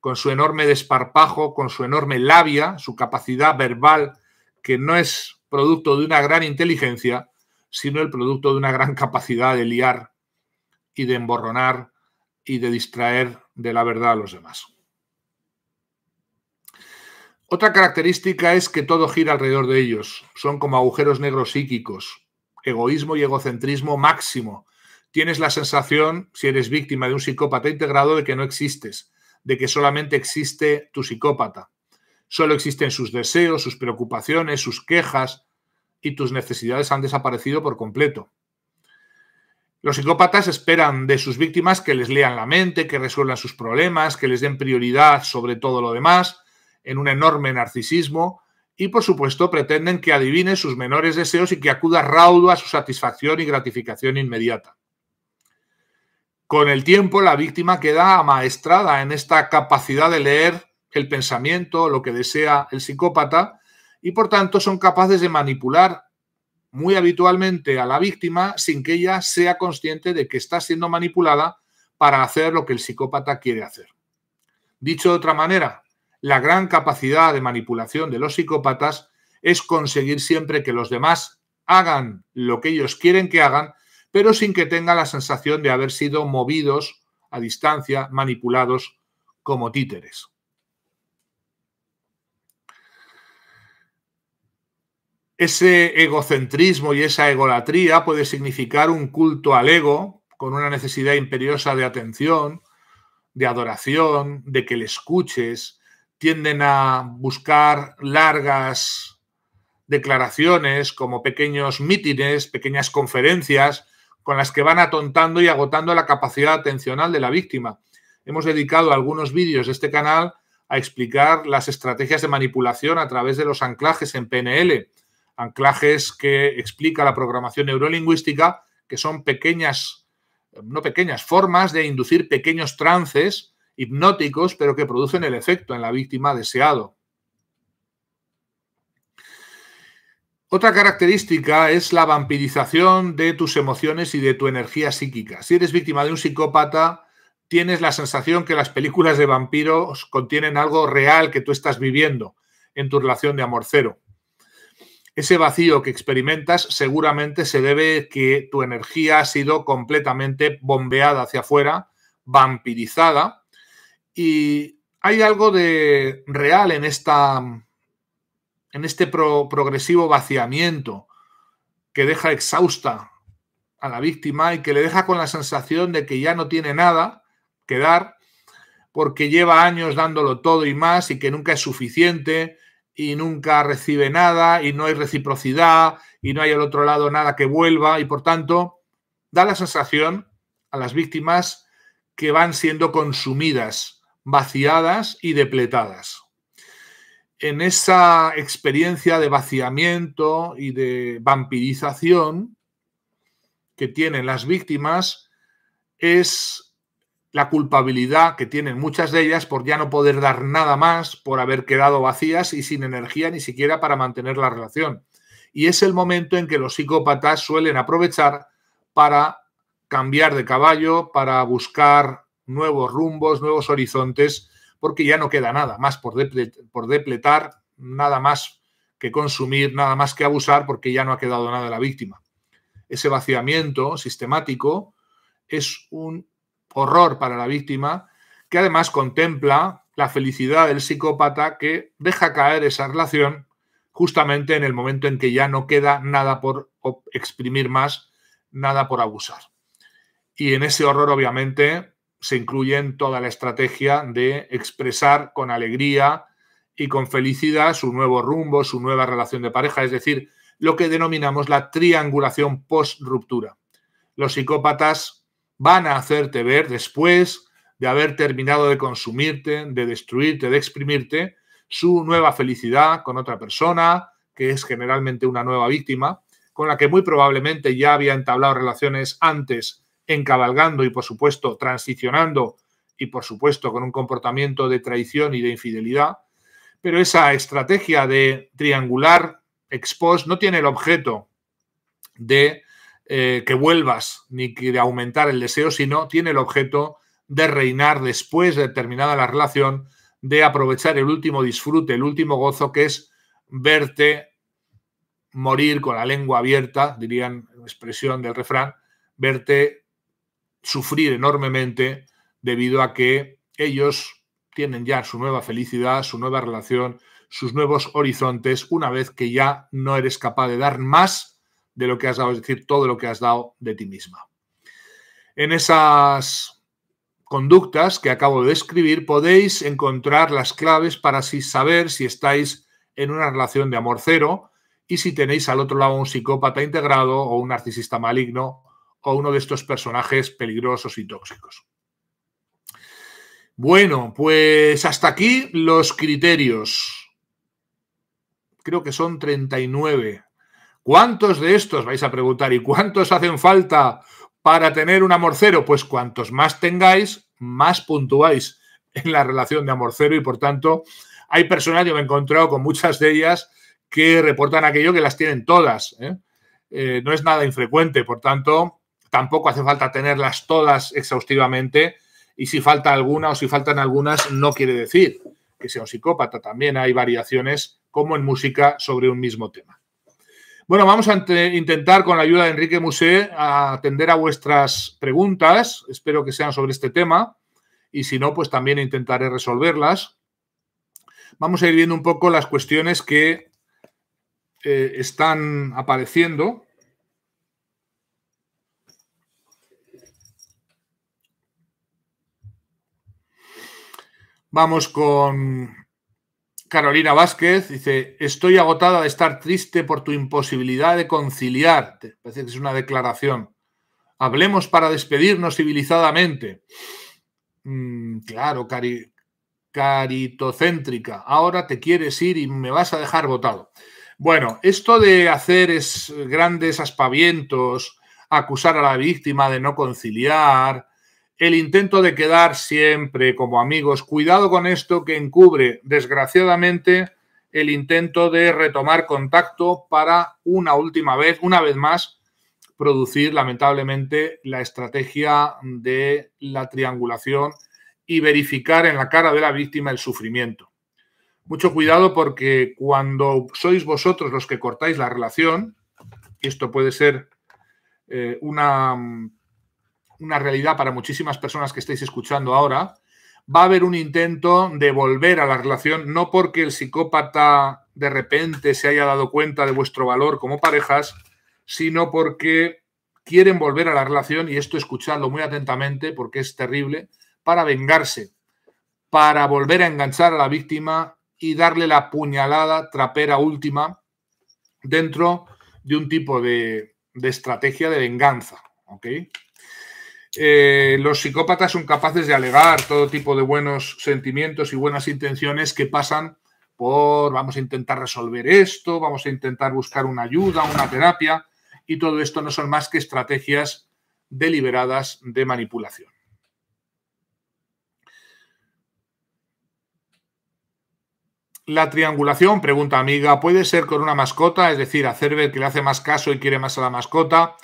Con su enorme desparpajo, con su enorme labia, su capacidad verbal, que no es producto de una gran inteligencia, sino el producto de una gran capacidad de liar y de emborronar y de distraer de la verdad a los demás. Otra característica es que todo gira alrededor de ellos. Son como agujeros negros psíquicos egoísmo y egocentrismo máximo. Tienes la sensación, si eres víctima de un psicópata integrado, de que no existes, de que solamente existe tu psicópata. Solo existen sus deseos, sus preocupaciones, sus quejas y tus necesidades han desaparecido por completo. Los psicópatas esperan de sus víctimas que les lean la mente, que resuelvan sus problemas, que les den prioridad sobre todo lo demás, en un enorme narcisismo y, por supuesto, pretenden que adivine sus menores deseos y que acuda raudo a su satisfacción y gratificación inmediata. Con el tiempo, la víctima queda amaestrada en esta capacidad de leer el pensamiento, lo que desea el psicópata, y por tanto son capaces de manipular muy habitualmente a la víctima sin que ella sea consciente de que está siendo manipulada para hacer lo que el psicópata quiere hacer. Dicho de otra manera, la gran capacidad de manipulación de los psicópatas es conseguir siempre que los demás hagan lo que ellos quieren que hagan, pero sin que tengan la sensación de haber sido movidos a distancia, manipulados como títeres. Ese egocentrismo y esa egolatría puede significar un culto al ego con una necesidad imperiosa de atención, de adoración, de que le escuches, tienden a buscar largas declaraciones como pequeños mítines, pequeñas conferencias con las que van atontando y agotando la capacidad atencional de la víctima. Hemos dedicado algunos vídeos de este canal a explicar las estrategias de manipulación a través de los anclajes en PNL, anclajes que explica la programación neurolingüística, que son pequeñas, no pequeñas, formas de inducir pequeños trances hipnóticos, pero que producen el efecto en la víctima deseado. Otra característica es la vampirización de tus emociones y de tu energía psíquica. Si eres víctima de un psicópata, tienes la sensación que las películas de vampiros contienen algo real que tú estás viviendo en tu relación de amor cero. Ese vacío que experimentas seguramente se debe que tu energía ha sido completamente bombeada hacia afuera, vampirizada, y hay algo de real en, esta, en este progresivo vaciamiento que deja exhausta a la víctima y que le deja con la sensación de que ya no tiene nada que dar porque lleva años dándolo todo y más y que nunca es suficiente y nunca recibe nada y no hay reciprocidad y no hay al otro lado nada que vuelva y por tanto da la sensación a las víctimas que van siendo consumidas vaciadas y depletadas. En esa experiencia de vaciamiento y de vampirización que tienen las víctimas es la culpabilidad que tienen muchas de ellas por ya no poder dar nada más, por haber quedado vacías y sin energía ni siquiera para mantener la relación. Y es el momento en que los psicópatas suelen aprovechar para cambiar de caballo, para buscar nuevos rumbos, nuevos horizontes, porque ya no queda nada más por, depletar, nada más que consumir, nada más que abusar, porque ya no ha quedado nada de la víctima. Ese vaciamiento sistemático es un horror para la víctima que además contempla la felicidad del psicópata que deja caer esa relación justamente en el momento en que ya no queda nada por exprimir más, nada por abusar. Y en ese horror, obviamente, se incluye en toda la estrategia de expresar con alegría y con felicidad su nuevo rumbo, su nueva relación de pareja, es decir, lo que denominamos la triangulación post-ruptura. Los psicópatas van a hacerte ver después de haber terminado de consumirte, de destruirte, de exprimirte, su nueva felicidad con otra persona, que es generalmente una nueva víctima, con la que muy probablemente ya había entablado relaciones antes encabalgando y, por supuesto, transicionando y, por supuesto, con un comportamiento de traición y de infidelidad. Pero esa estrategia de triangular expós, no tiene el objeto de eh, que vuelvas ni de aumentar el deseo, sino tiene el objeto de reinar después de terminada la relación, de aprovechar el último disfrute, el último gozo que es verte morir con la lengua abierta, dirían expresión del refrán, verte sufrir enormemente debido a que ellos tienen ya su nueva felicidad, su nueva relación, sus nuevos horizontes, una vez que ya no eres capaz de dar más de lo que has dado, es decir, todo lo que has dado de ti misma. En esas conductas que acabo de describir podéis encontrar las claves para así saber si estáis en una relación de amor cero y si tenéis al otro lado un psicópata integrado o un narcisista maligno o uno de estos personajes peligrosos y tóxicos. Bueno, pues hasta aquí los criterios. Creo que son 39. ¿Cuántos de estos vais a preguntar y cuántos hacen falta para tener un amorcero. Pues cuantos más tengáis, más puntuáis en la relación de amorcero y por tanto hay personas, yo me he encontrado con muchas de ellas que reportan aquello que las tienen todas. ¿eh? Eh, no es nada infrecuente, por tanto, tampoco hace falta tenerlas todas exhaustivamente y si falta alguna o si faltan algunas no quiere decir que sea un psicópata. También hay variaciones, como en música, sobre un mismo tema. Bueno, vamos a intentar con la ayuda de Enrique Musé atender a vuestras preguntas. Espero que sean sobre este tema y si no, pues también intentaré resolverlas. Vamos a ir viendo un poco las cuestiones que eh, están apareciendo. Vamos con Carolina Vázquez. Dice, estoy agotada de estar triste por tu imposibilidad de conciliar. Parece que es una declaración. Hablemos para despedirnos civilizadamente. Mm, claro, cari caritocéntrica. Ahora te quieres ir y me vas a dejar votado. Bueno, esto de hacer es grandes aspavientos, acusar a la víctima de no conciliar, el intento de quedar siempre como amigos. Cuidado con esto que encubre, desgraciadamente, el intento de retomar contacto para una última vez, una vez más, producir lamentablemente la estrategia de la triangulación y verificar en la cara de la víctima el sufrimiento. Mucho cuidado porque cuando sois vosotros los que cortáis la relación, y esto puede ser eh, una mm, una realidad para muchísimas personas que estáis escuchando ahora, va a haber un intento de volver a la relación, no porque el psicópata de repente se haya dado cuenta de vuestro valor como parejas, sino porque quieren volver a la relación, y esto escuchadlo muy atentamente porque es terrible, para vengarse, para volver a enganchar a la víctima y darle la puñalada trapera última dentro de un tipo de, de estrategia de venganza. ¿ok? Eh, los psicópatas son capaces de alegar todo tipo de buenos sentimientos y buenas intenciones que pasan por vamos a intentar resolver esto, vamos a intentar buscar una ayuda, una terapia, y todo esto no son más que estrategias deliberadas de manipulación. La triangulación, pregunta amiga, ¿puede ser con una mascota? Es decir, hacer ver que le hace más caso y quiere más a la mascota.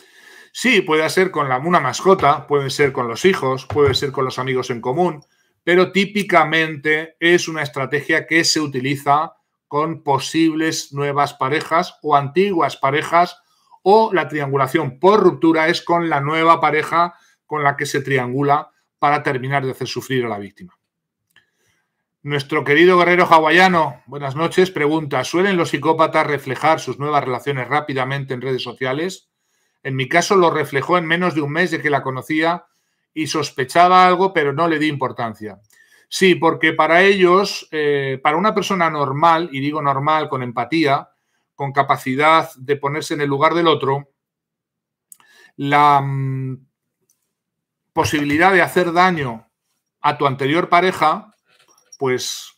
Sí, puede ser con la, una mascota, puede ser con los hijos, puede ser con los amigos en común, pero típicamente es una estrategia que se utiliza con posibles nuevas parejas o antiguas parejas o la triangulación por ruptura es con la nueva pareja con la que se triangula para terminar de hacer sufrir a la víctima. Nuestro querido guerrero hawaiano, buenas noches, pregunta, ¿suelen los psicópatas reflejar sus nuevas relaciones rápidamente en redes sociales? En mi caso lo reflejó en menos de un mes de que la conocía y sospechaba algo, pero no le di importancia. Sí, porque para ellos, eh, para una persona normal, y digo normal, con empatía, con capacidad de ponerse en el lugar del otro, la mm, posibilidad de hacer daño a tu anterior pareja, pues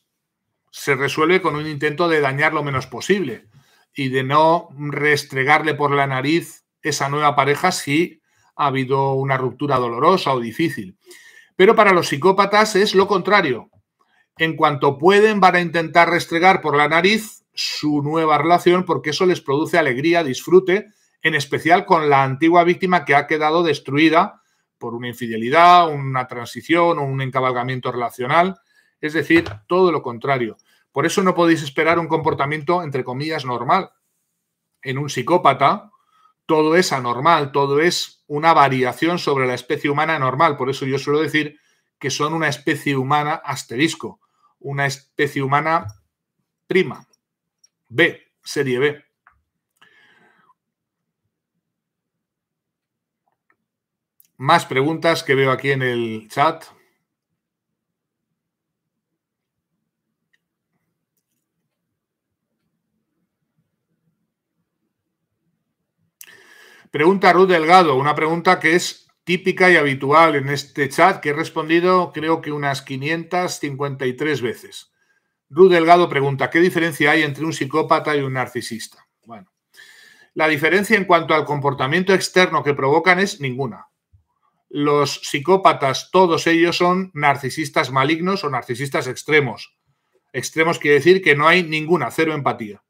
se resuelve con un intento de dañar lo menos posible y de no restregarle por la nariz esa nueva pareja si ha habido una ruptura dolorosa o difícil. Pero para los psicópatas es lo contrario. En cuanto pueden, van a intentar restregar por la nariz su nueva relación porque eso les produce alegría, disfrute, en especial con la antigua víctima que ha quedado destruida por una infidelidad, una transición o un encabalgamiento relacional. Es decir, todo lo contrario. Por eso no podéis esperar un comportamiento, entre comillas, normal. En un psicópata, todo es anormal, todo es una variación sobre la especie humana normal. Por eso yo suelo decir que son una especie humana asterisco, una especie humana prima, B, serie B. Más preguntas que veo aquí en el chat. Pregunta Ruth Delgado, una pregunta que es típica y habitual en este chat, que he respondido creo que unas 553 veces. Ruth Delgado pregunta, ¿qué diferencia hay entre un psicópata y un narcisista? Bueno, la diferencia en cuanto al comportamiento externo que provocan es ninguna. Los psicópatas, todos ellos son narcisistas malignos o narcisistas extremos. Extremos quiere decir que no hay ninguna, cero empatía.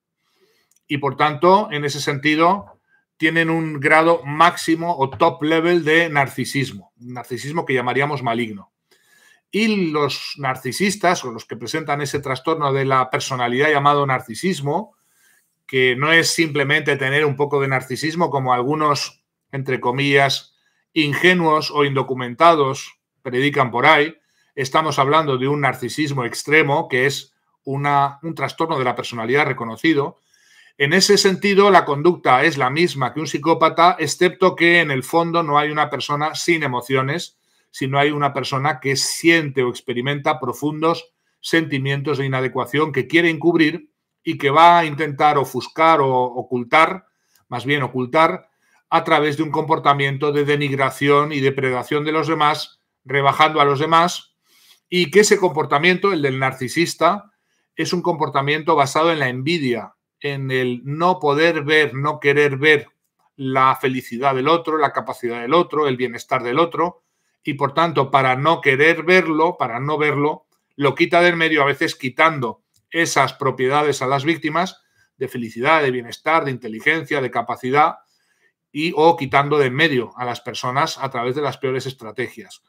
Y por tanto, en ese sentido, tienen un grado máximo o top level de narcisismo, narcisismo que llamaríamos maligno. Y los narcisistas o los que presentan ese trastorno de la personalidad llamado narcisismo, que no es simplemente tener un poco de narcisismo como algunos, entre comillas, ingenuos o indocumentados predican por ahí, estamos hablando de un narcisismo extremo, que es una, un trastorno de la personalidad reconocido, en ese sentido, la conducta es la misma que un psicópata, excepto que en el fondo no hay una persona sin emociones, sino hay una persona que siente o experimenta profundos sentimientos de inadecuación que quiere encubrir y que va a intentar ofuscar o ocultar, más bien ocultar, a través de un comportamiento de denigración y depredación de los demás, rebajando a los demás, y que ese comportamiento, el del narcisista, es un comportamiento basado en la envidia, en el no poder ver, no querer ver la felicidad del otro, la capacidad del otro, el bienestar del otro, y por tanto, para no querer verlo, para no verlo, lo quita del medio, a veces quitando esas propiedades a las víctimas de felicidad, de bienestar, de inteligencia, de capacidad, y o quitando de medio a las personas a través de las peores estrategias.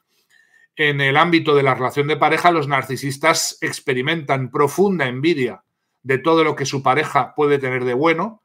En el ámbito de la relación de pareja, los narcisistas experimentan profunda envidia de todo lo que su pareja puede tener de bueno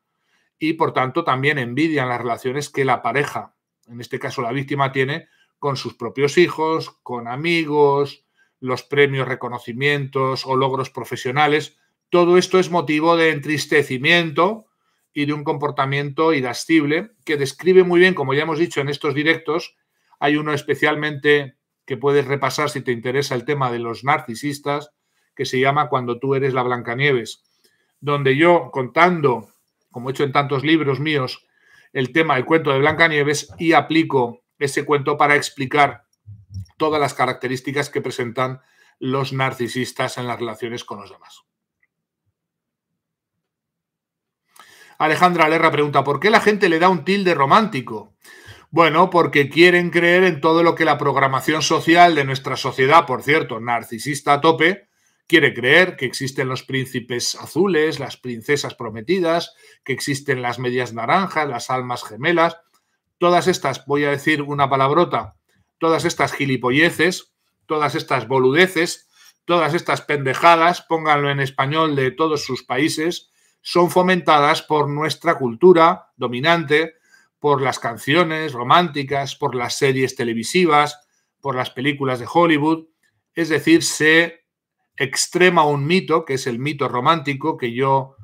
y por tanto también envidian las relaciones que la pareja, en este caso la víctima, tiene con sus propios hijos, con amigos, los premios, reconocimientos o logros profesionales. Todo esto es motivo de entristecimiento y de un comportamiento irascible que describe muy bien, como ya hemos dicho en estos directos, hay uno especialmente que puedes repasar si te interesa el tema de los narcisistas, que se llama Cuando tú eres la Blancanieves donde yo contando, como he hecho en tantos libros míos, el tema, del cuento de Blancanieves y aplico ese cuento para explicar todas las características que presentan los narcisistas en las relaciones con los demás. Alejandra Lerra pregunta, ¿por qué la gente le da un tilde romántico? Bueno, porque quieren creer en todo lo que la programación social de nuestra sociedad, por cierto, narcisista a tope, quiere creer que existen los príncipes azules, las princesas prometidas, que existen las medias naranjas, las almas gemelas. Todas estas, voy a decir una palabrota, todas estas gilipolleces, todas estas boludeces, todas estas pendejadas, pónganlo en español de todos sus países, son fomentadas por nuestra cultura dominante, por las canciones románticas, por las series televisivas, por las películas de Hollywood. Es decir, se extrema un mito, que es el mito romántico, que yo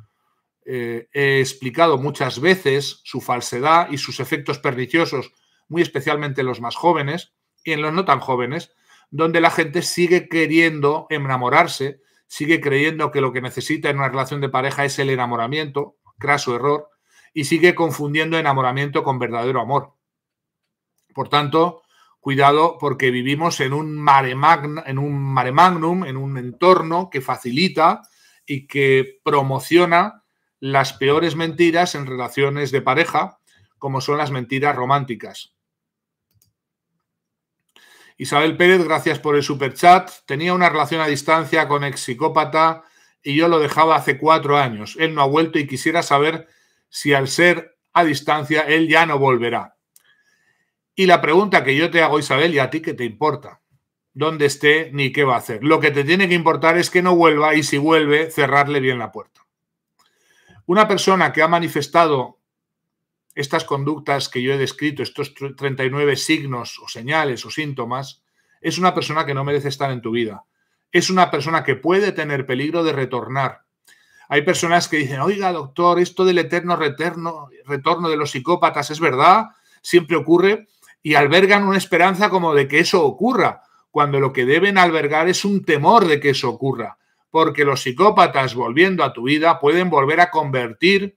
eh, he explicado muchas veces su falsedad y sus efectos perniciosos, muy especialmente en los más jóvenes y en los no tan jóvenes, donde la gente sigue queriendo enamorarse, sigue creyendo que lo que necesita en una relación de pareja es el enamoramiento, craso error, y sigue confundiendo enamoramiento con verdadero amor. Por tanto, Cuidado porque vivimos en un mare, en un mare magnum, en un entorno que facilita y que promociona las peores mentiras en relaciones de pareja, como son las mentiras románticas. Isabel Pérez, gracias por el superchat. Tenía una relación a distancia con ex psicópata y yo lo dejaba hace cuatro años. Él no ha vuelto y quisiera saber si al ser a distancia él ya no volverá. Y la pregunta que yo te hago, Isabel, y a ti que te importa, dónde esté ni qué va a hacer. Lo que te tiene que importar es que no vuelva y si vuelve, cerrarle bien la puerta. Una persona que ha manifestado estas conductas que yo he descrito, estos 39 signos o señales o síntomas, es una persona que no merece estar en tu vida. Es una persona que puede tener peligro de retornar. Hay personas que dicen, oiga doctor, esto del eterno retorno de los psicópatas es verdad, siempre ocurre y albergan una esperanza como de que eso ocurra, cuando lo que deben albergar es un temor de que eso ocurra, porque los psicópatas volviendo a tu vida pueden volver a convertir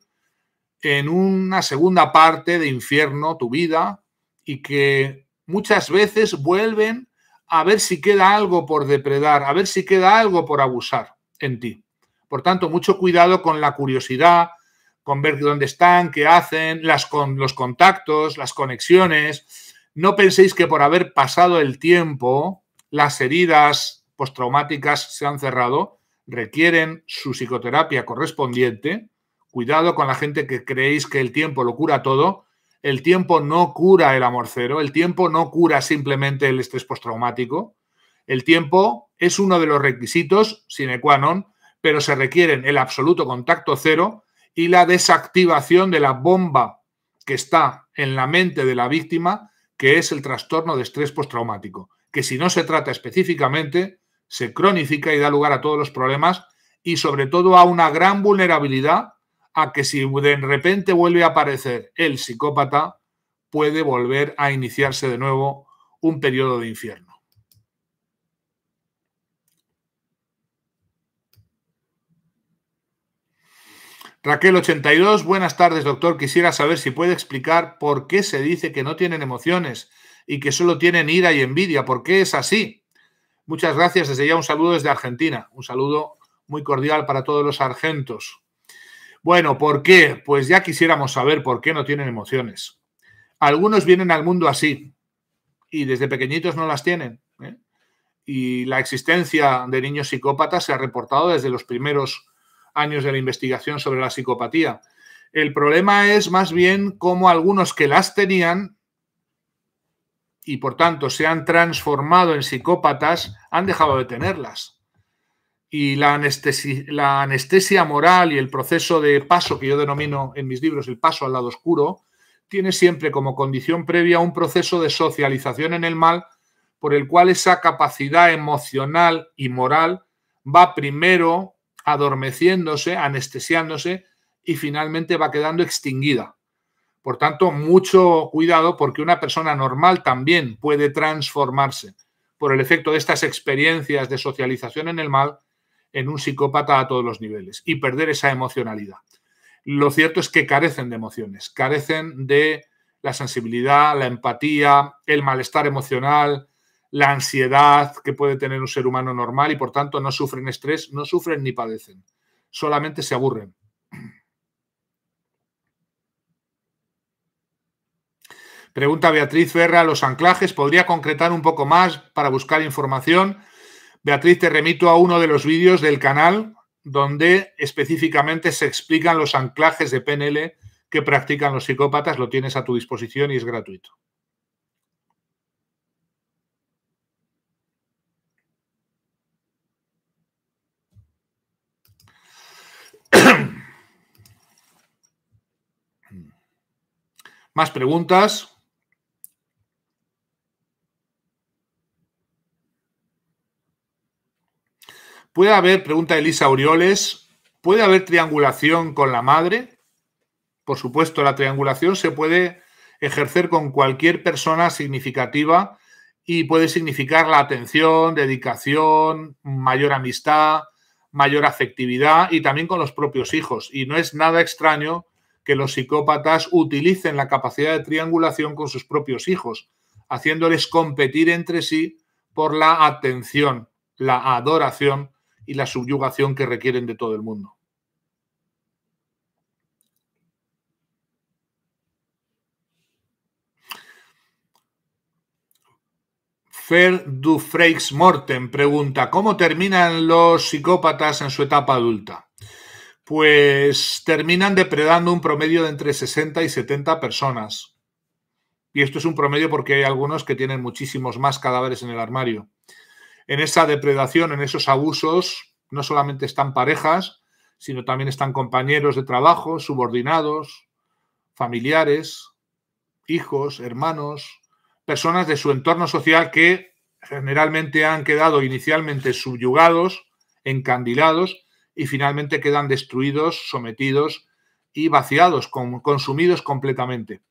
en una segunda parte de infierno tu vida y que muchas veces vuelven a ver si queda algo por depredar, a ver si queda algo por abusar en ti. Por tanto, mucho cuidado con la curiosidad, con ver dónde están, qué hacen, los contactos, las conexiones, no penséis que por haber pasado el tiempo, las heridas postraumáticas se han cerrado, requieren su psicoterapia correspondiente. Cuidado con la gente que creéis que el tiempo lo cura todo. El tiempo no cura el amor cero, el tiempo no cura simplemente el estrés postraumático. El tiempo es uno de los requisitos sine qua non, pero se requieren el absoluto contacto cero y la desactivación de la bomba que está en la mente de la víctima que es el trastorno de estrés postraumático, que si no se trata específicamente, se cronifica y da lugar a todos los problemas y sobre todo a una gran vulnerabilidad a que si de repente vuelve a aparecer el psicópata, puede volver a iniciarse de nuevo un periodo de infierno. Raquel82, buenas tardes, doctor. Quisiera saber si puede explicar por qué se dice que no tienen emociones y que solo tienen ira y envidia. ¿Por qué es así? Muchas gracias. Desde ya un saludo desde Argentina. Un saludo muy cordial para todos los argentos. Bueno, ¿por qué? Pues ya quisiéramos saber por qué no tienen emociones. Algunos vienen al mundo así y desde pequeñitos no las tienen. ¿eh? Y la existencia de niños psicópatas se ha reportado desde los primeros años de la investigación sobre la psicopatía. El problema es más bien cómo algunos que las tenían y por tanto se han transformado en psicópatas han dejado de tenerlas. Y la anestesia, la anestesia moral y el proceso de paso que yo denomino en mis libros el paso al lado oscuro tiene siempre como condición previa un proceso de socialización en el mal por el cual esa capacidad emocional y moral va primero adormeciéndose, anestesiándose y finalmente va quedando extinguida. Por tanto, mucho cuidado porque una persona normal también puede transformarse por el efecto de estas experiencias de socialización en el mal en un psicópata a todos los niveles y perder esa emocionalidad. Lo cierto es que carecen de emociones, carecen de la sensibilidad, la empatía, el malestar emocional, la ansiedad que puede tener un ser humano normal y por tanto no sufren estrés, no sufren ni padecen, solamente se aburren. Pregunta Beatriz Ferra, los anclajes, ¿podría concretar un poco más para buscar información? Beatriz, te remito a uno de los vídeos del canal donde específicamente se explican los anclajes de PNL que practican los psicópatas, lo tienes a tu disposición y es gratuito. Más preguntas. ¿Puede haber, pregunta Elisa Orioles, ¿puede haber triangulación con la madre? Por supuesto, la triangulación se puede ejercer con cualquier persona significativa y puede significar la atención, dedicación, mayor amistad, mayor afectividad y también con los propios hijos. Y no es nada extraño que los psicópatas utilicen la capacidad de triangulación con sus propios hijos, haciéndoles competir entre sí por la atención, la adoración y la subyugación que requieren de todo el mundo. Fer Dufreix Morten pregunta, ¿cómo terminan los psicópatas en su etapa adulta? pues terminan depredando un promedio de entre 60 y 70 personas. Y esto es un promedio porque hay algunos que tienen muchísimos más cadáveres en el armario. En esa depredación, en esos abusos, no solamente están parejas, sino también están compañeros de trabajo, subordinados, familiares, hijos, hermanos, personas de su entorno social que generalmente han quedado inicialmente subyugados, encandilados y finalmente quedan destruidos, sometidos y vaciados, consumidos completamente.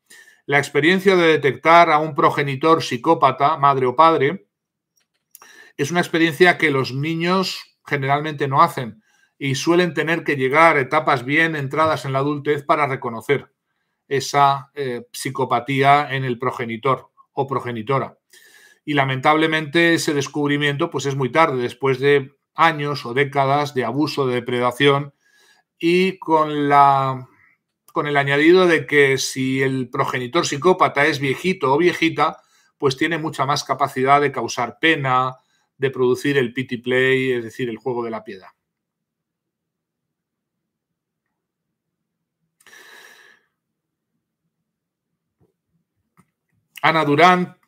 La experiencia de detectar a un progenitor psicópata, madre o padre, es una experiencia que los niños generalmente no hacen y suelen tener que llegar etapas bien entradas en la adultez para reconocer esa eh, psicopatía en el progenitor o progenitora. Y lamentablemente ese descubrimiento pues es muy tarde, después de años o décadas de abuso, de depredación y con la con el añadido de que si el progenitor psicópata es viejito o viejita, pues tiene mucha más capacidad de causar pena, de producir el pity play, es decir, el juego de la piedad. Ana Durán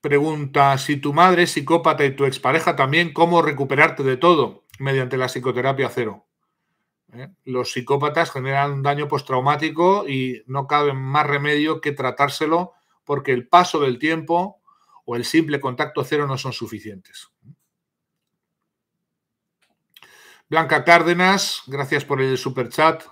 Pregunta, si tu madre es psicópata y tu expareja también, ¿cómo recuperarte de todo mediante la psicoterapia cero? ¿Eh? Los psicópatas generan un daño postraumático y no cabe más remedio que tratárselo porque el paso del tiempo o el simple contacto cero no son suficientes. Blanca Cárdenas, gracias por el superchat.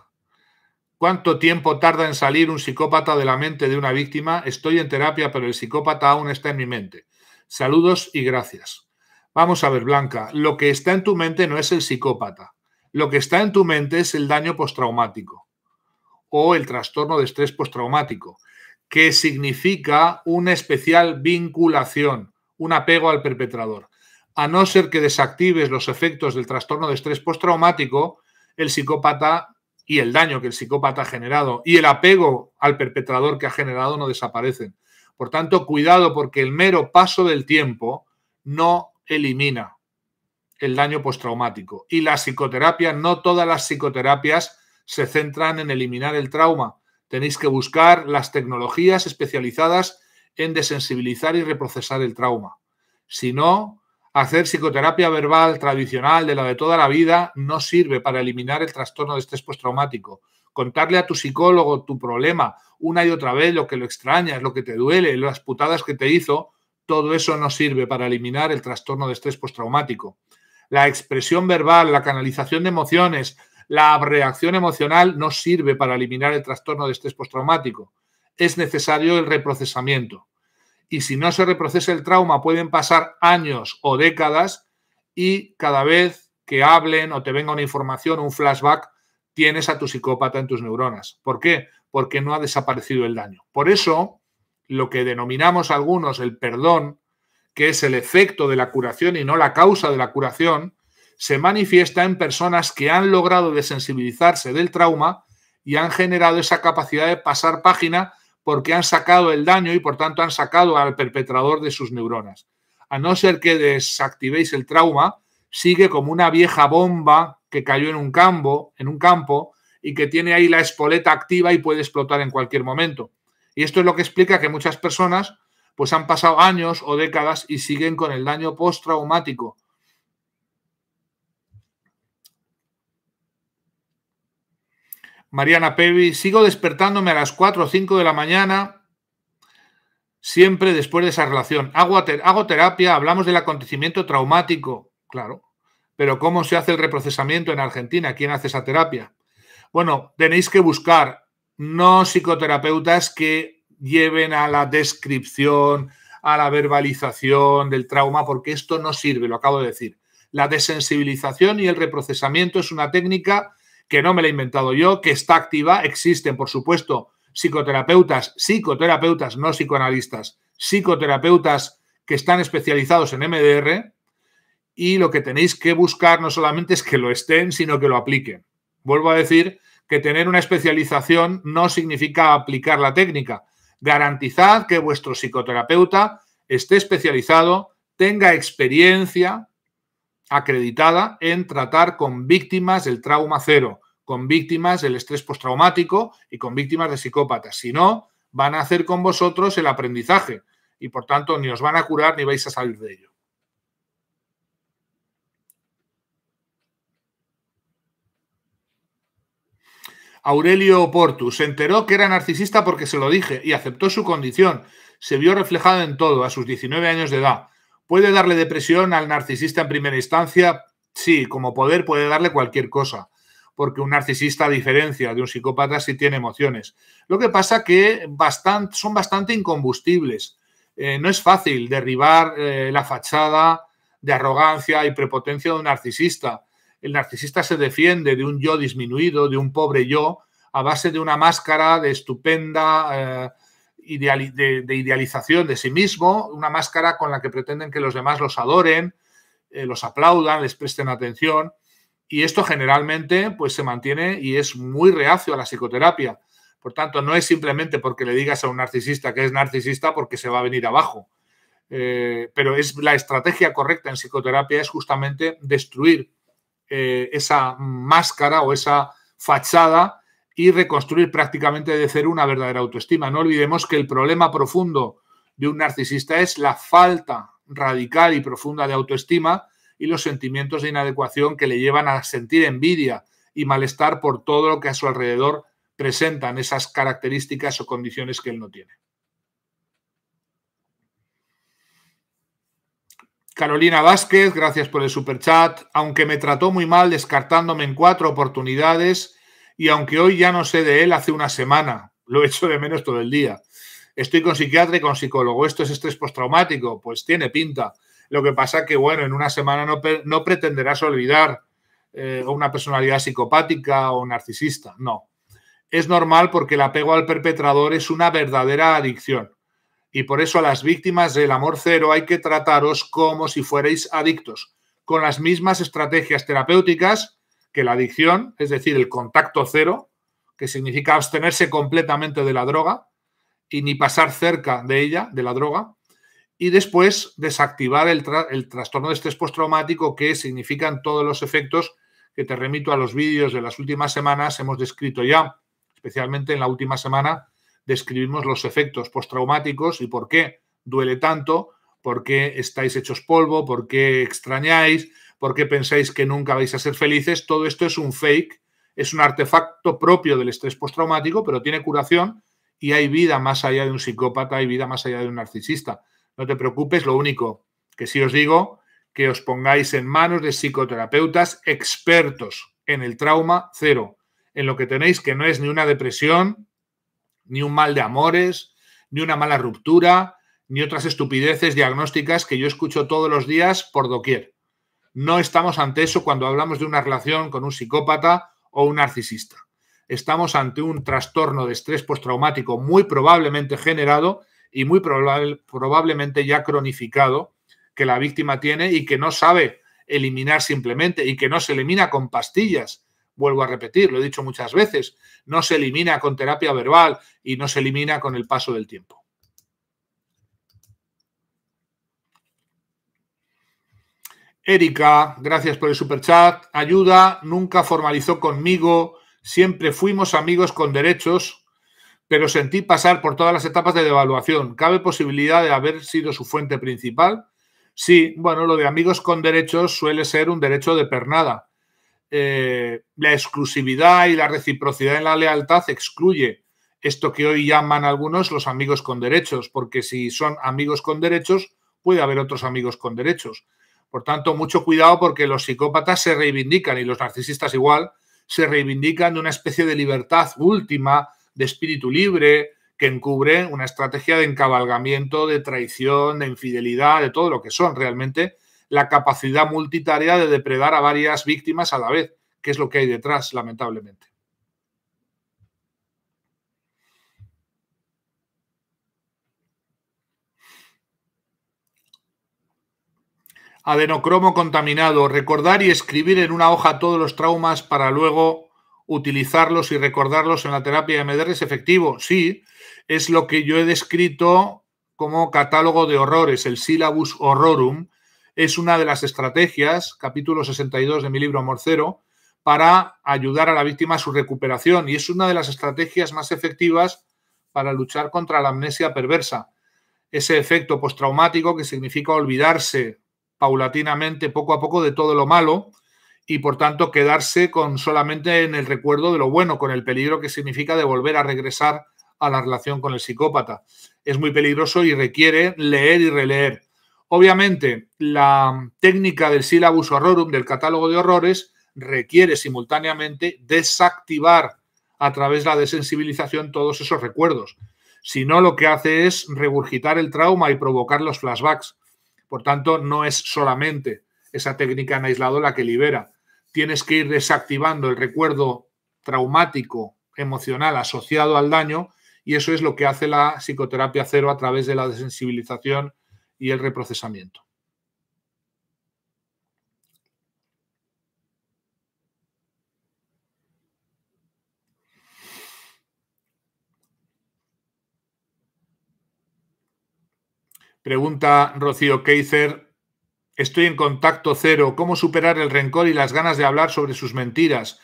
¿Cuánto tiempo tarda en salir un psicópata de la mente de una víctima? Estoy en terapia, pero el psicópata aún está en mi mente. Saludos y gracias. Vamos a ver, Blanca, lo que está en tu mente no es el psicópata. Lo que está en tu mente es el daño postraumático o el trastorno de estrés postraumático, que significa una especial vinculación, un apego al perpetrador. A no ser que desactives los efectos del trastorno de estrés postraumático, el psicópata y el daño que el psicópata ha generado y el apego al perpetrador que ha generado no desaparecen. Por tanto, cuidado porque el mero paso del tiempo no elimina el daño postraumático. Y la psicoterapia, no todas las psicoterapias se centran en eliminar el trauma. Tenéis que buscar las tecnologías especializadas en desensibilizar y reprocesar el trauma. Si no, hacer psicoterapia verbal tradicional de la de toda la vida no sirve para eliminar el trastorno de estrés postraumático. Contarle a tu psicólogo tu problema una y otra vez, lo que lo extrañas, lo que te duele, las putadas que te hizo, todo eso no sirve para eliminar el trastorno de estrés postraumático. La expresión verbal, la canalización de emociones, la reacción emocional no sirve para eliminar el trastorno de estrés postraumático. Es necesario el reprocesamiento y si no se reprocesa el trauma pueden pasar años o décadas y cada vez que hablen o te venga una información, un flashback, tienes a tu psicópata en tus neuronas. ¿Por qué? Porque no ha desaparecido el daño. Por eso, lo que denominamos algunos el perdón, que es el efecto de la curación y no la causa de la curación, se manifiesta en personas que han logrado desensibilizarse del trauma y han generado esa capacidad de pasar página porque han sacado el daño y por tanto han sacado al perpetrador de sus neuronas. A no ser que desactivéis el trauma, sigue como una vieja bomba que cayó en un campo, en un campo y que tiene ahí la espoleta activa y puede explotar en cualquier momento. Y esto es lo que explica que muchas personas pues han pasado años o décadas y siguen con el daño postraumático Mariana Pevi, sigo despertándome a las 4 o 5 de la mañana, siempre después de esa relación. Hago, hago terapia, hablamos del acontecimiento traumático, claro, pero ¿cómo se hace el reprocesamiento en Argentina? ¿Quién hace esa terapia? Bueno, tenéis que buscar no psicoterapeutas que lleven a la descripción, a la verbalización del trauma, porque esto no sirve, lo acabo de decir. La desensibilización y el reprocesamiento es una técnica que no me la he inventado yo, que está activa. Existen, por supuesto, psicoterapeutas, psicoterapeutas, no psicoanalistas, psicoterapeutas que están especializados en MDR y lo que tenéis que buscar no solamente es que lo estén, sino que lo apliquen. Vuelvo a decir que tener una especialización no significa aplicar la técnica. Garantizad que vuestro psicoterapeuta esté especializado, tenga experiencia acreditada en tratar con víctimas del trauma cero, con víctimas del estrés postraumático y con víctimas de psicópatas. Si no, van a hacer con vosotros el aprendizaje y por tanto ni os van a curar ni vais a salir de ello. Aurelio Portu se enteró que era narcisista porque se lo dije y aceptó su condición. Se vio reflejado en todo a sus 19 años de edad. ¿Puede darle depresión al narcisista en primera instancia? Sí, como poder puede darle cualquier cosa, porque un narcisista, a diferencia de un psicópata, sí tiene emociones. Lo que pasa que son bastante incombustibles. Eh, no es fácil derribar eh, la fachada de arrogancia y prepotencia de un narcisista. El narcisista se defiende de un yo disminuido, de un pobre yo, a base de una máscara de estupenda... Eh, de, idealización de sí mismo, una máscara con la que pretenden que los demás los adoren, eh, los aplaudan, les presten atención. Y esto generalmente pues, se mantiene y es muy reacio a la psicoterapia. Por tanto, no es simplemente porque le digas a un narcisista que es narcisista porque se va a venir abajo. Eh, pero es la estrategia correcta en psicoterapia es justamente destruir eh, esa máscara o esa fachada y reconstruir prácticamente de cero una verdadera autoestima. No olvidemos que el problema profundo de un narcisista es la falta radical y profunda de autoestima y los sentimientos de inadecuación que le llevan a sentir envidia y malestar por todo lo que a su alrededor presentan esas características o condiciones que él no tiene. Carolina Vázquez, gracias por el superchat. Aunque me trató muy mal descartándome en cuatro oportunidades, y aunque hoy ya no sé de él hace una semana, lo he hecho de menos todo el día. Estoy con psiquiatra y con psicólogo. ¿Esto es estrés postraumático? Pues tiene pinta. Lo que pasa que, bueno, en una semana no, pretenderás olvidar eh, una personalidad psicopática o narcisista. No. Es normal porque el apego al perpetrador es una verdadera adicción. Y por eso a las víctimas del amor cero hay que trataros como si fuerais adictos, con las mismas estrategias terapéuticas que la adicción, es decir, el contacto cero, que significa abstenerse completamente de la droga y ni pasar cerca de ella, de la droga, y después desactivar el, trastorno de estrés postraumático que significan todos los efectos que te remito a los vídeos de las últimas semanas, hemos descrito ya, especialmente en la última semana, describimos los efectos postraumáticos y por qué duele tanto, por qué estáis hechos polvo, por qué extrañáis, porque pensáis que nunca vais a ser felices. Todo esto es un fake, es un artefacto propio del estrés postraumático, pero tiene curación y hay vida más allá de un psicópata, hay vida más allá de un narcisista. No te preocupes, lo único que sí os digo, que os pongáis en manos de psicoterapeutas expertos en el trauma cero, en lo que tenéis que no es ni una depresión, ni un mal de amores, ni una mala ruptura, ni otras estupideces diagnósticas que yo escucho todos los días por doquier. No estamos ante eso cuando hablamos de una relación con un psicópata o un narcisista. Estamos ante un trastorno de estrés postraumático muy probablemente generado y muy probable, probablemente ya cronificado que la víctima tiene y que no sabe eliminar simplemente y que no se elimina con pastillas. Vuelvo a repetir, lo he dicho muchas veces, no se elimina con terapia verbal y no se elimina con el paso del tiempo. Erika, gracias por el superchat. Ayuda, nunca formalizó conmigo. Siempre fuimos amigos con derechos, pero sentí pasar por todas las etapas de devaluación. ¿Cabe posibilidad de haber sido su fuente principal? Sí, bueno, lo de amigos con derechos suele ser un derecho de pernada. Eh, la exclusividad y la reciprocidad en la lealtad excluye esto que hoy llaman algunos los amigos con derechos, porque si son amigos con derechos, puede haber otros amigos con derechos. Por tanto, mucho cuidado porque los psicópatas se reivindican y los narcisistas igual, se reivindican de una especie de libertad última, de espíritu libre, que encubre una estrategia de encabalgamiento, de traición, de infidelidad, de todo lo que son realmente la capacidad multitarea de depredar a varias víctimas a la vez, que es lo que hay detrás, lamentablemente. adenocromo contaminado, recordar y escribir en una hoja todos los traumas para luego utilizarlos y recordarlos en la terapia MDR es efectivo. Sí, es lo que yo he descrito como catálogo de horrores, el syllabus horrorum. Es una de las estrategias, capítulo 62 de mi libro Morcero, para ayudar a la víctima a su recuperación y es una de las estrategias más efectivas para luchar contra la amnesia perversa, ese efecto postraumático que significa olvidarse paulatinamente, poco a poco, de todo lo malo y por tanto quedarse con solamente en el recuerdo de lo bueno, con el peligro que significa de volver a regresar a la relación con el psicópata. Es muy peligroso y requiere leer y releer. Obviamente, la técnica del syllabus horrorum, del catálogo de horrores, requiere simultáneamente desactivar a través de la desensibilización todos esos recuerdos. Si no, lo que hace es regurgitar el trauma y provocar los flashbacks. Por tanto, no es solamente esa técnica en aislado la que libera. Tienes que ir desactivando el recuerdo traumático, emocional asociado al daño y eso es lo que hace la psicoterapia cero a través de la desensibilización y el reprocesamiento. Pregunta Rocío Keiser. Estoy en contacto cero. ¿Cómo superar el rencor y las ganas de hablar sobre sus mentiras?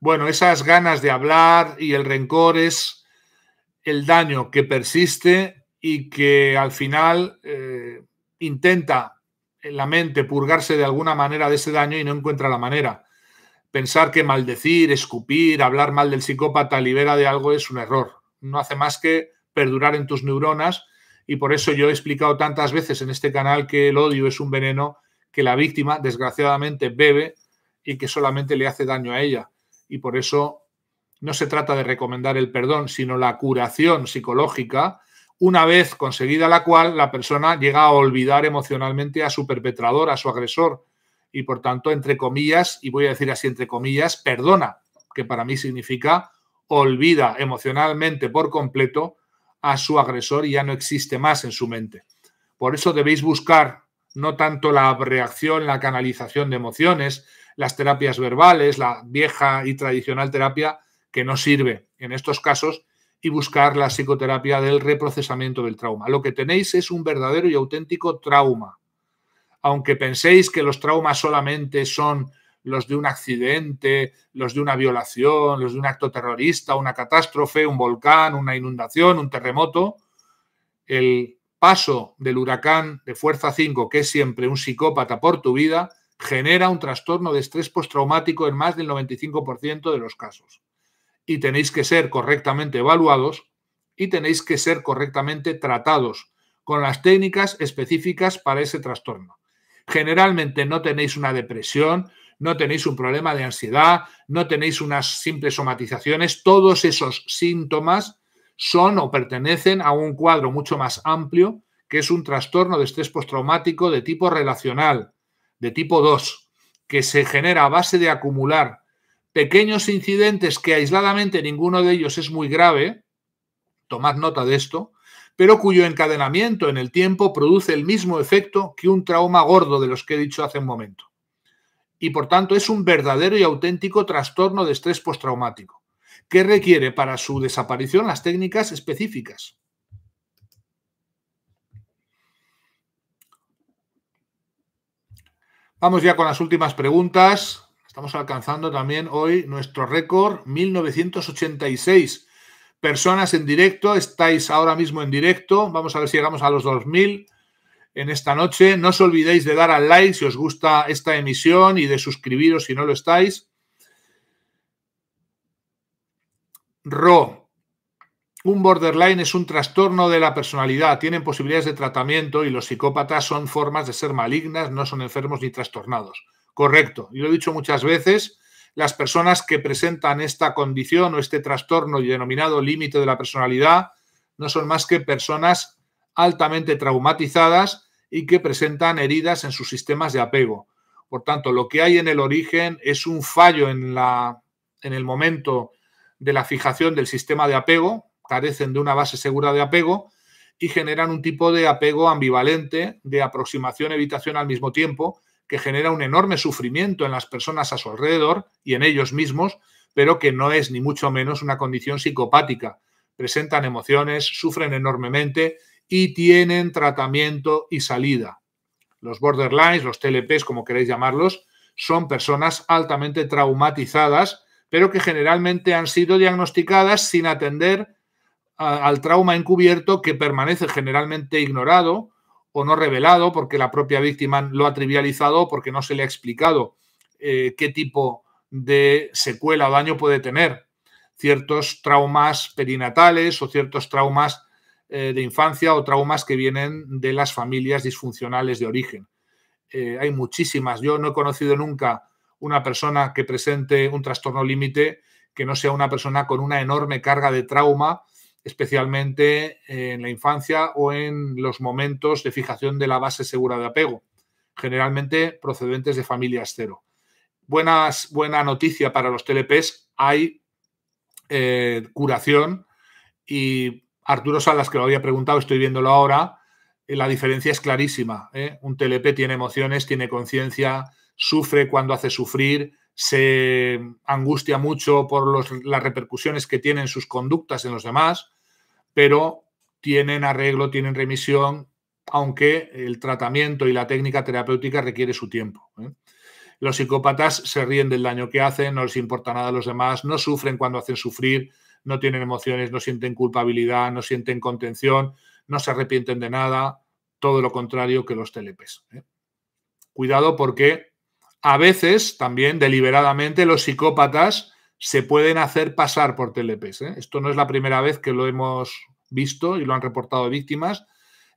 Bueno, esas ganas de hablar y el rencor es el daño que persiste y que al final eh, intenta en la mente purgarse de alguna manera de ese daño y no encuentra la manera. Pensar que maldecir, escupir, hablar mal del psicópata libera de algo es un error. No hace más que perdurar en tus neuronas y por eso yo he explicado tantas veces en este canal que el odio es un veneno que la víctima desgraciadamente bebe y que solamente le hace daño a ella. Y por eso no se trata de recomendar el perdón, sino la curación psicológica, una vez conseguida la cual la persona llega a olvidar emocionalmente a su perpetrador, a su agresor, y por tanto, entre comillas, y voy a decir así entre comillas, perdona, que para mí significa olvida emocionalmente por completo a su agresor y ya no existe más en su mente. Por eso debéis buscar no tanto la reacción, la canalización de emociones, las terapias verbales, la vieja y tradicional terapia que no sirve en estos casos, y buscar la psicoterapia del reprocesamiento del trauma. Lo que tenéis es un verdadero y auténtico trauma. Aunque penséis que los traumas solamente son los de un accidente, los de una violación, los de un acto terrorista, una catástrofe, un volcán, una inundación, un terremoto. El paso del huracán de fuerza 5, que es siempre un psicópata por tu vida, genera un trastorno de estrés postraumático en más del 95% de los casos. Y tenéis que ser correctamente evaluados y tenéis que ser correctamente tratados con las técnicas específicas para ese trastorno. Generalmente no tenéis una depresión, no tenéis un problema de ansiedad, no tenéis unas simples somatizaciones, todos esos síntomas son o pertenecen a un cuadro mucho más amplio, que es un trastorno de estrés postraumático de tipo relacional, de tipo 2, que se genera a base de acumular pequeños incidentes que aisladamente ninguno de ellos es muy grave, tomad nota de esto, pero cuyo encadenamiento en el tiempo produce el mismo efecto que un trauma gordo de los que he dicho hace un momento y por tanto es un verdadero y auténtico trastorno de estrés postraumático, que requiere para su desaparición las técnicas específicas. Vamos ya con las últimas preguntas. Estamos alcanzando también hoy nuestro récord, 1986 personas en directo. Estáis ahora mismo en directo. Vamos a ver si llegamos a los 2000 en esta noche. No os olvidéis de dar al like si os gusta esta emisión y de suscribiros si no lo estáis. Ro, un borderline es un trastorno de la personalidad, tienen posibilidades de tratamiento y los psicópatas son formas de ser malignas, no son enfermos ni trastornados. Correcto, y lo he dicho muchas veces, las personas que presentan esta condición o este trastorno y denominado límite de la personalidad no son más que personas altamente traumatizadas y que presentan heridas en sus sistemas de apego. Por tanto, lo que hay en el origen es un fallo en, la, en el momento de la fijación del sistema de apego, carecen de una base segura de apego y generan un tipo de apego ambivalente, de aproximación-evitación al mismo tiempo, que genera un enorme sufrimiento en las personas a su alrededor y en ellos mismos, pero que no es ni mucho menos una condición psicopática. Presentan emociones, sufren enormemente y tienen tratamiento y salida. Los borderlines, los TLPs, como queréis llamarlos, son personas altamente traumatizadas, pero que generalmente han sido diagnosticadas sin atender al trauma encubierto que permanece generalmente ignorado o no revelado porque la propia víctima lo ha trivializado porque no se le ha explicado eh, qué tipo de secuela o daño puede tener. Ciertos traumas perinatales o ciertos traumas eh, de infancia o traumas que vienen de las familias disfuncionales de origen. Eh, hay muchísimas. Yo no he conocido nunca una persona que presente un trastorno límite que no sea una persona con una enorme carga de trauma, especialmente en la infancia o en los momentos de fijación de la base segura de apego, generalmente procedentes de familias cero. Buenas, buena noticia para los TLPs, hay eh, curación y Arturo Salas, que lo había preguntado, estoy viéndolo ahora, eh, la diferencia es clarísima. ¿eh? Un TLP tiene emociones, tiene conciencia, sufre cuando hace sufrir, se angustia mucho por las repercusiones que tienen sus conductas en los demás, pero tienen arreglo, tienen remisión, aunque el tratamiento y la técnica terapéutica requiere su tiempo. ¿eh? Los psicópatas se ríen del daño que hacen, no les importa nada a los demás, no sufren cuando hacen sufrir, no tienen emociones, no sienten culpabilidad, no sienten contención, no se arrepienten de nada, todo lo contrario que los telepes. ¿eh? Cuidado porque a veces también deliberadamente los psicópatas se pueden hacer pasar por telepes. ¿eh? Esto no es la primera vez que lo hemos visto y lo han reportado víctimas,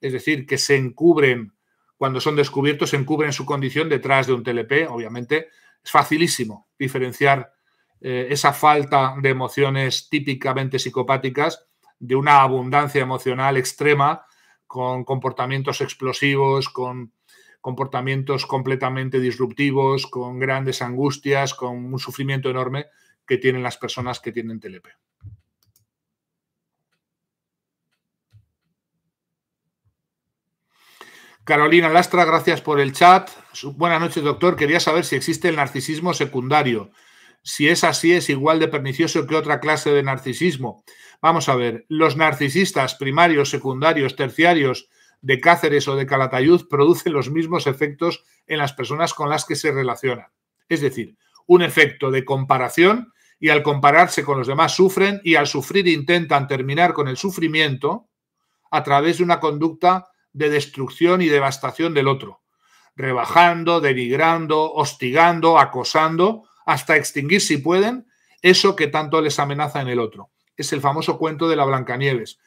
es decir, que se encubren, cuando son descubiertos, se encubren su condición detrás de un TLP. Obviamente es facilísimo diferenciar eh, esa falta de emociones típicamente psicopáticas, de una abundancia emocional extrema, con comportamientos explosivos, con comportamientos completamente disruptivos, con grandes angustias, con un sufrimiento enorme que tienen las personas que tienen TLP. Carolina Lastra, gracias por el chat. Buenas noches, doctor. Quería saber si existe el narcisismo secundario si es así, es igual de pernicioso que otra clase de narcisismo. Vamos a ver, los narcisistas primarios, secundarios, terciarios de Cáceres o de Calatayud producen los mismos efectos en las personas con las que se relacionan. Es decir, un efecto de comparación y al compararse con los demás sufren y al sufrir intentan terminar con el sufrimiento a través de una conducta de destrucción y devastación del otro, rebajando, denigrando, hostigando, acosando hasta extinguir si pueden eso que tanto les amenaza en el otro. Es el famoso cuento de la Blancanieves.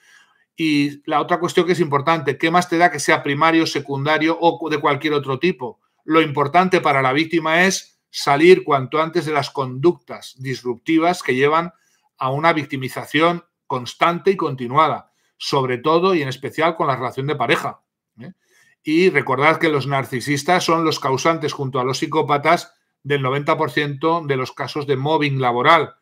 Y la otra cuestión que es importante, ¿qué más te da que sea primario, secundario o de cualquier otro tipo? Lo importante para la víctima es salir cuanto antes de las conductas disruptivas que llevan a una victimización constante y continuada, sobre todo y en especial con la relación de pareja. ¿eh? Y recordad que los narcisistas son los causantes junto a los psicópatas del 90% de los casos de mobbing laboral.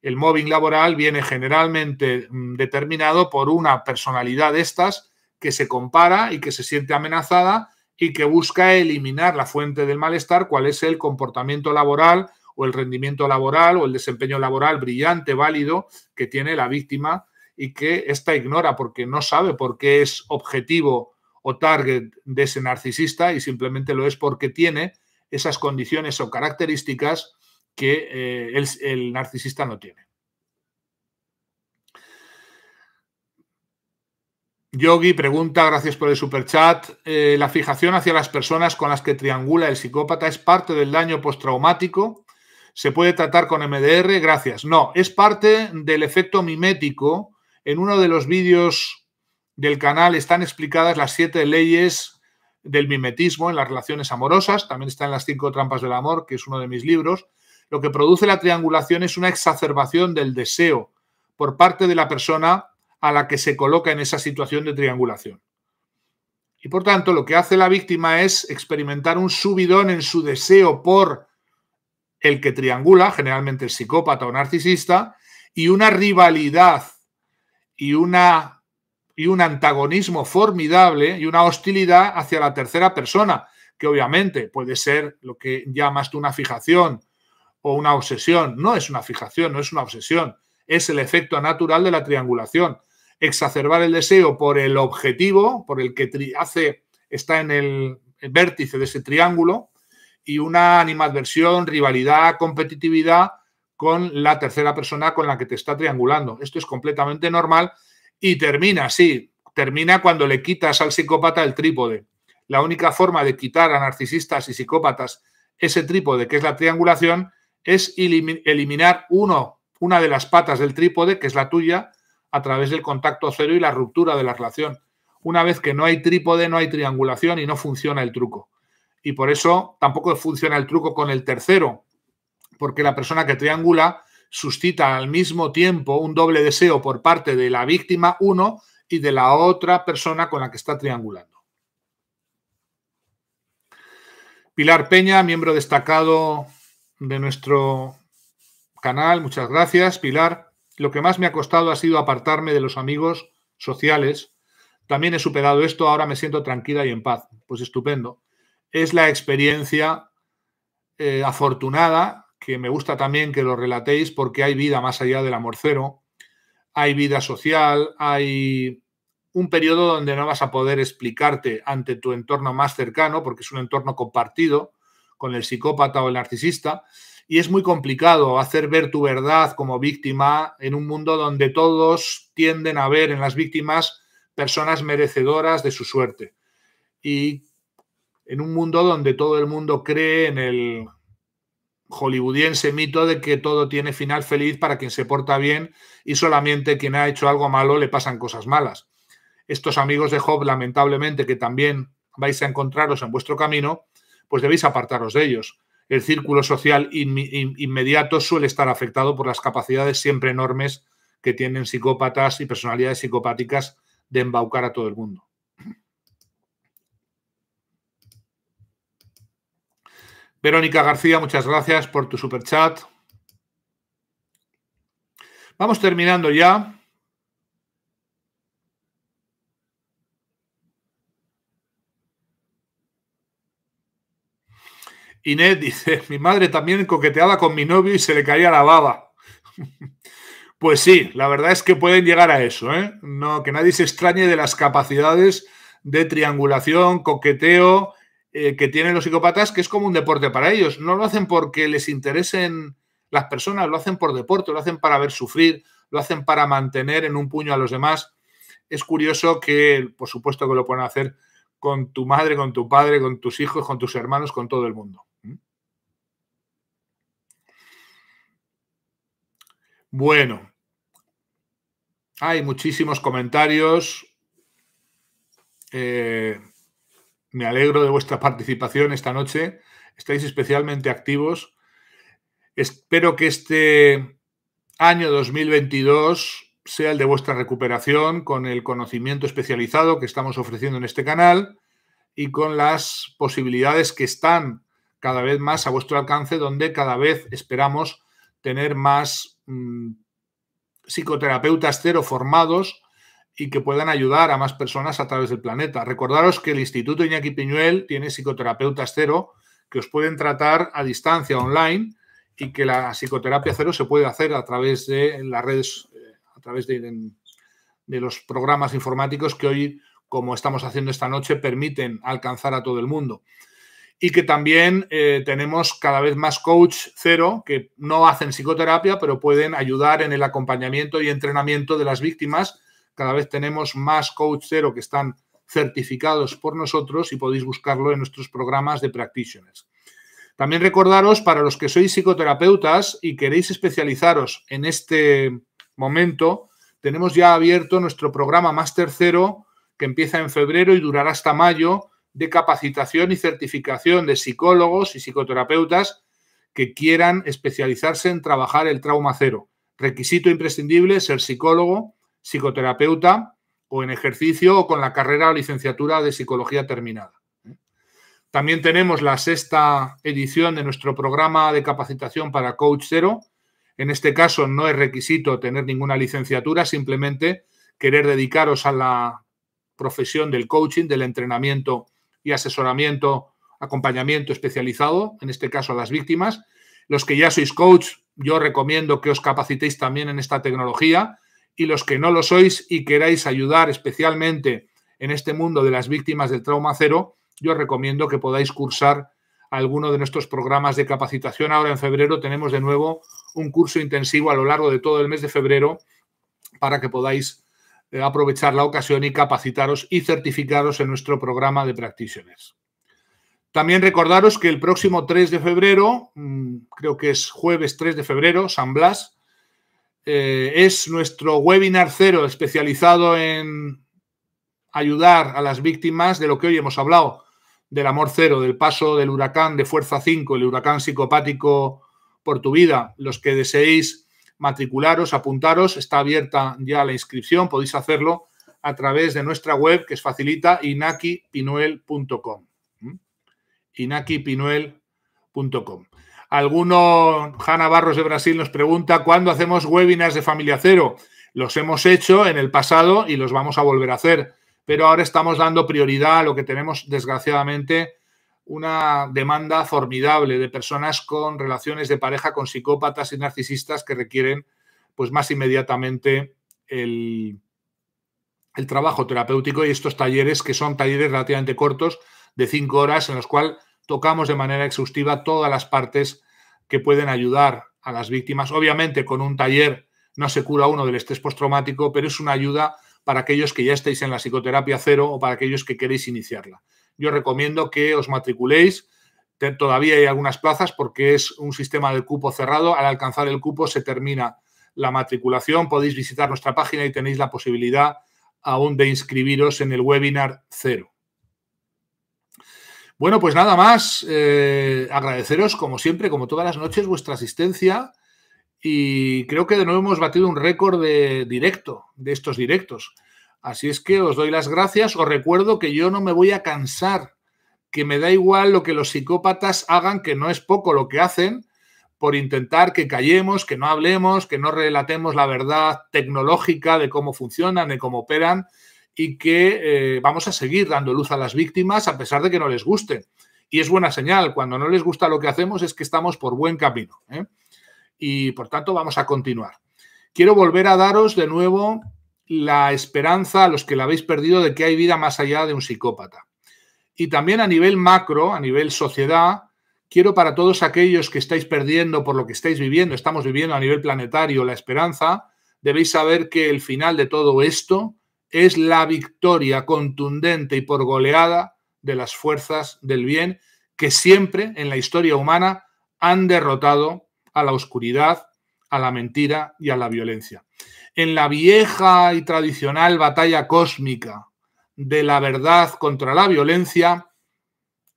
El mobbing laboral viene generalmente mm, determinado por una personalidad de estas que se compara y que se siente amenazada y que busca eliminar la fuente del malestar, cuál es el comportamiento laboral o el rendimiento laboral o el desempeño laboral brillante, válido que tiene la víctima y que ésta ignora porque no sabe por qué es objetivo o target de ese narcisista y simplemente lo es porque tiene esas condiciones o características que eh, el, narcisista no tiene. Yogi pregunta, gracias por el superchat. Eh, la fijación hacia las personas con las que triangula el psicópata es parte del daño postraumático. ¿Se puede tratar con MDR? Gracias. No, es parte del efecto mimético. En uno de los vídeos del canal están explicadas las siete leyes del mimetismo en las relaciones amorosas, también está en Las cinco trampas del amor, que es uno de mis libros. Lo que produce la triangulación es una exacerbación del deseo por parte de la persona a la que se coloca en esa situación de triangulación. Y por tanto, lo que hace la víctima es experimentar un subidón en su deseo por el que triangula, generalmente el psicópata o narcisista, y una rivalidad y una y un antagonismo formidable y una hostilidad hacia la tercera persona, que obviamente puede ser lo que llamas tú una fijación o una obsesión. No es una fijación, no es una obsesión, es el efecto natural de la triangulación. Exacerbar el deseo por el objetivo, por el que hace, está en el vértice de ese triángulo, y una animadversión, rivalidad, competitividad con la tercera persona con la que te está triangulando. Esto es completamente normal y termina, sí, termina cuando le quitas al psicópata el trípode. La única forma de quitar a narcisistas y psicópatas ese trípode, que es la triangulación, es eliminar uno, una de las patas del trípode, que es la tuya, a través del contacto cero y la ruptura de la relación. Una vez que no hay trípode, no hay triangulación y no funciona el truco. Y por eso tampoco funciona el truco con el tercero, porque la persona que triangula suscita al mismo tiempo un doble deseo por parte de la víctima uno, y de la otra persona con la que está triangulando. Pilar Peña, miembro destacado de nuestro canal, muchas gracias. Pilar, lo que más me ha costado ha sido apartarme de los amigos sociales. También he superado esto, ahora me siento tranquila y en paz. Pues estupendo. Es la experiencia eh, afortunada que me gusta también que lo relatéis porque hay vida más allá del amorcero, hay vida social, hay un periodo donde no vas a poder explicarte ante tu entorno más cercano, porque es un entorno compartido con el psicópata o el narcisista, y es muy complicado hacer ver tu verdad como víctima en un mundo donde todos tienden a ver en las víctimas personas merecedoras de su suerte. Y en un mundo donde todo el mundo cree en el hollywoodiense mito de que todo tiene final feliz para quien se porta bien y solamente quien ha hecho algo malo le pasan cosas malas. Estos amigos de Job, lamentablemente, que también vais a encontraros en vuestro camino, pues debéis apartaros de ellos. El círculo social inmediato suele estar afectado por las capacidades siempre enormes que tienen psicópatas y personalidades psicopáticas de embaucar a todo el mundo. Verónica García, muchas gracias por tu super chat. Vamos terminando ya. Inés dice, mi madre también coqueteaba con mi novio y se le caía la baba. pues sí, la verdad es que pueden llegar a eso, ¿eh? No, que nadie se extrañe de las capacidades de triangulación, coqueteo eh, que tienen los psicópatas, que es como un deporte para ellos. No lo hacen porque les interesen las personas, lo hacen por deporte, lo hacen para ver sufrir, lo hacen para mantener en un puño a los demás. Es curioso que, por supuesto que lo pueden hacer con tu madre, con tu padre, con tus hijos, con tus hermanos, con todo el mundo. ¿Mm? Bueno, hay muchísimos comentarios. Eh, me alegro de vuestra participación esta noche. Estáis especialmente activos. Espero que este año 2022 sea el de vuestra recuperación con el conocimiento especializado que estamos ofreciendo en este canal y con las posibilidades que están cada vez más a vuestro alcance, donde cada vez esperamos tener más mm, psicoterapeutas cero formados y que puedan ayudar a más personas a través del planeta. Recordaros que el Instituto Iñaki Piñuel tiene psicoterapeutas cero que os pueden tratar a distancia online y que la psicoterapia cero se puede hacer a través de las redes, eh, a través de, los programas informáticos que hoy, como estamos haciendo esta noche, permiten alcanzar a todo el mundo y que también eh, tenemos cada vez más coach cero que no hacen psicoterapia, pero pueden ayudar en el acompañamiento y entrenamiento de las víctimas cada vez tenemos más coach cero que están certificados por nosotros y podéis buscarlo en nuestros programas de practitioners. También recordaros, para los que sois psicoterapeutas y queréis especializaros en este momento, tenemos ya abierto nuestro programa Master Cero, que empieza en febrero y durará hasta mayo, de capacitación y certificación de psicólogos y psicoterapeutas que quieran especializarse en trabajar el trauma cero. Requisito imprescindible, ser psicólogo psicoterapeuta o en ejercicio o con la carrera o licenciatura de psicología terminada. También tenemos la sexta edición de nuestro programa de capacitación para Coach Cero. En este caso no es requisito tener ninguna licenciatura, simplemente querer dedicaros a la profesión del coaching, del entrenamiento y asesoramiento, acompañamiento especializado, en este caso a las víctimas. Los que ya sois coach, yo recomiendo que os capacitéis también en esta tecnología y los que no lo sois y queráis ayudar especialmente en este mundo de las víctimas del trauma cero, yo os recomiendo que podáis cursar alguno de nuestros programas de capacitación. Ahora en febrero tenemos de nuevo un curso intensivo a lo largo de todo el mes de febrero para que podáis eh, aprovechar la ocasión y capacitaros y certificaros en nuestro programa de practitioners. También recordaros que el próximo 3 de febrero, mm, creo que es jueves 3 de febrero, San Blas, eh, es nuestro webinar cero especializado en ayudar a las víctimas de lo que hoy hemos hablado, del amor cero, del paso del huracán de fuerza 5, el huracán psicopático por tu vida. Los que deseéis matricularos, apuntaros, está abierta ya la inscripción, podéis hacerlo a través de nuestra web que es facilita inakipinuel.com. ¿Mm? inakipinuel.com. Alguno, Hanna Barros de Brasil nos pregunta, ¿cuándo hacemos webinars de familia cero? Los hemos hecho en el pasado y los vamos a volver a hacer, pero ahora estamos dando prioridad a lo que tenemos, desgraciadamente, una demanda formidable de personas con relaciones de pareja con psicópatas y narcisistas que requieren pues más inmediatamente el, el trabajo terapéutico y estos talleres que son talleres relativamente cortos de cinco horas en los cuales tocamos de manera exhaustiva todas las partes que pueden ayudar a las víctimas. Obviamente, con un taller no se cura uno del estrés postraumático, pero es una ayuda para aquellos que ya estáis en la psicoterapia cero o para aquellos que queréis iniciarla. Yo recomiendo que os matriculéis. Todavía hay algunas plazas porque es un sistema de cupo cerrado. Al alcanzar el cupo se termina la matriculación. Podéis visitar nuestra página y tenéis la posibilidad aún de inscribiros en el webinar cero. Bueno, pues nada más. Eh, agradeceros, como siempre, como todas las noches, vuestra asistencia. Y creo que de nuevo hemos batido un récord de directo, de estos directos. Así es que os doy las gracias. Os recuerdo que yo no me voy a cansar, que me da igual lo que los psicópatas hagan, que no es poco lo que hacen, por intentar que callemos, que no hablemos, que no relatemos la verdad tecnológica de cómo funcionan, de cómo operan y que eh, vamos a seguir dando luz a las víctimas a pesar de que no les guste. Y es buena señal, cuando no les gusta lo que hacemos es que estamos por buen camino. ¿eh? Y por tanto vamos a continuar. Quiero volver a daros de nuevo la esperanza a los que la habéis perdido de que hay vida más allá de un psicópata. Y también a nivel macro, a nivel sociedad, quiero para todos aquellos que estáis perdiendo por lo que estáis viviendo, estamos viviendo a nivel planetario la esperanza, debéis saber que el final de todo esto es la victoria contundente y por goleada de las fuerzas del bien que siempre en la historia humana han derrotado a la oscuridad, a la mentira y a la violencia. En la vieja y tradicional batalla cósmica de la verdad contra la violencia,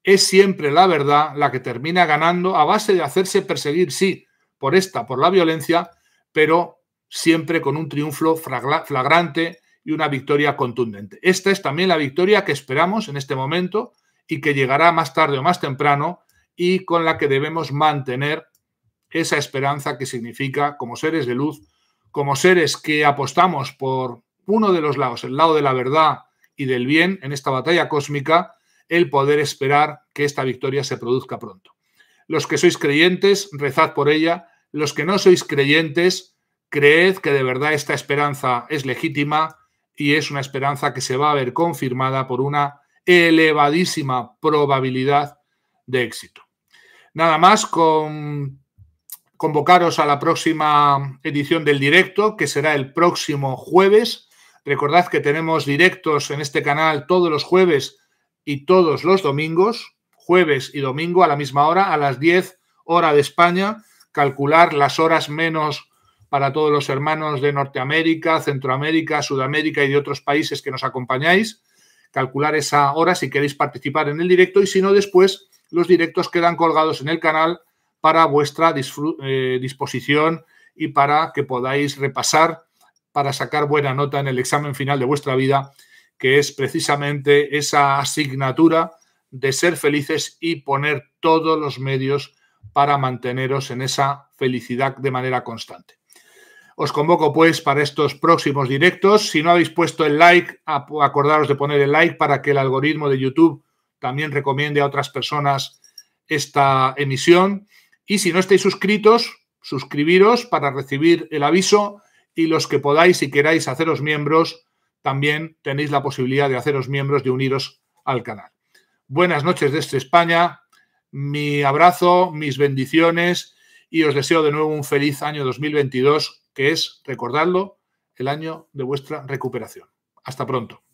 es siempre la verdad la que termina ganando a base de hacerse perseguir, sí, por esta, por la violencia, pero siempre con un triunfo flagrante y una victoria contundente. Esta es también la victoria que esperamos en este momento y que llegará más tarde o más temprano y con la que debemos mantener esa esperanza que significa como seres de luz, como seres que apostamos por uno de los lados, el lado de la verdad y del bien en esta batalla cósmica, el poder esperar que esta victoria se produzca pronto. Los que sois creyentes, rezad por ella. Los que no sois creyentes, creed que de verdad esta esperanza es legítima y es una esperanza que se va a ver confirmada por una elevadísima probabilidad de éxito. Nada más con convocaros a la próxima edición del directo, que será el próximo jueves. Recordad que tenemos directos en este canal todos los jueves y todos los domingos, jueves y domingo a la misma hora, a las 10 hora de España, calcular las horas menos para todos los hermanos de Norteamérica, Centroamérica, Sudamérica y de otros países que nos acompañáis. Calcular esa hora si queréis participar en el directo y si no, después los directos quedan colgados en el canal para vuestra eh, disposición y para que podáis repasar para sacar buena nota en el examen final de vuestra vida, que es precisamente esa asignatura de ser felices y poner todos los medios para manteneros en esa felicidad de manera constante. Os convoco pues para estos próximos directos. Si no habéis puesto el like, acordaros de poner el like para que el algoritmo de YouTube también recomiende a otras personas esta emisión. Y si no estáis suscritos, suscribiros para recibir el aviso y los que podáis y queráis haceros miembros, también tenéis la posibilidad de haceros miembros, de uniros al canal. Buenas noches desde España, mi abrazo, mis bendiciones y os deseo de nuevo un feliz año 2022 que es, recordarlo el año de vuestra recuperación. Hasta pronto.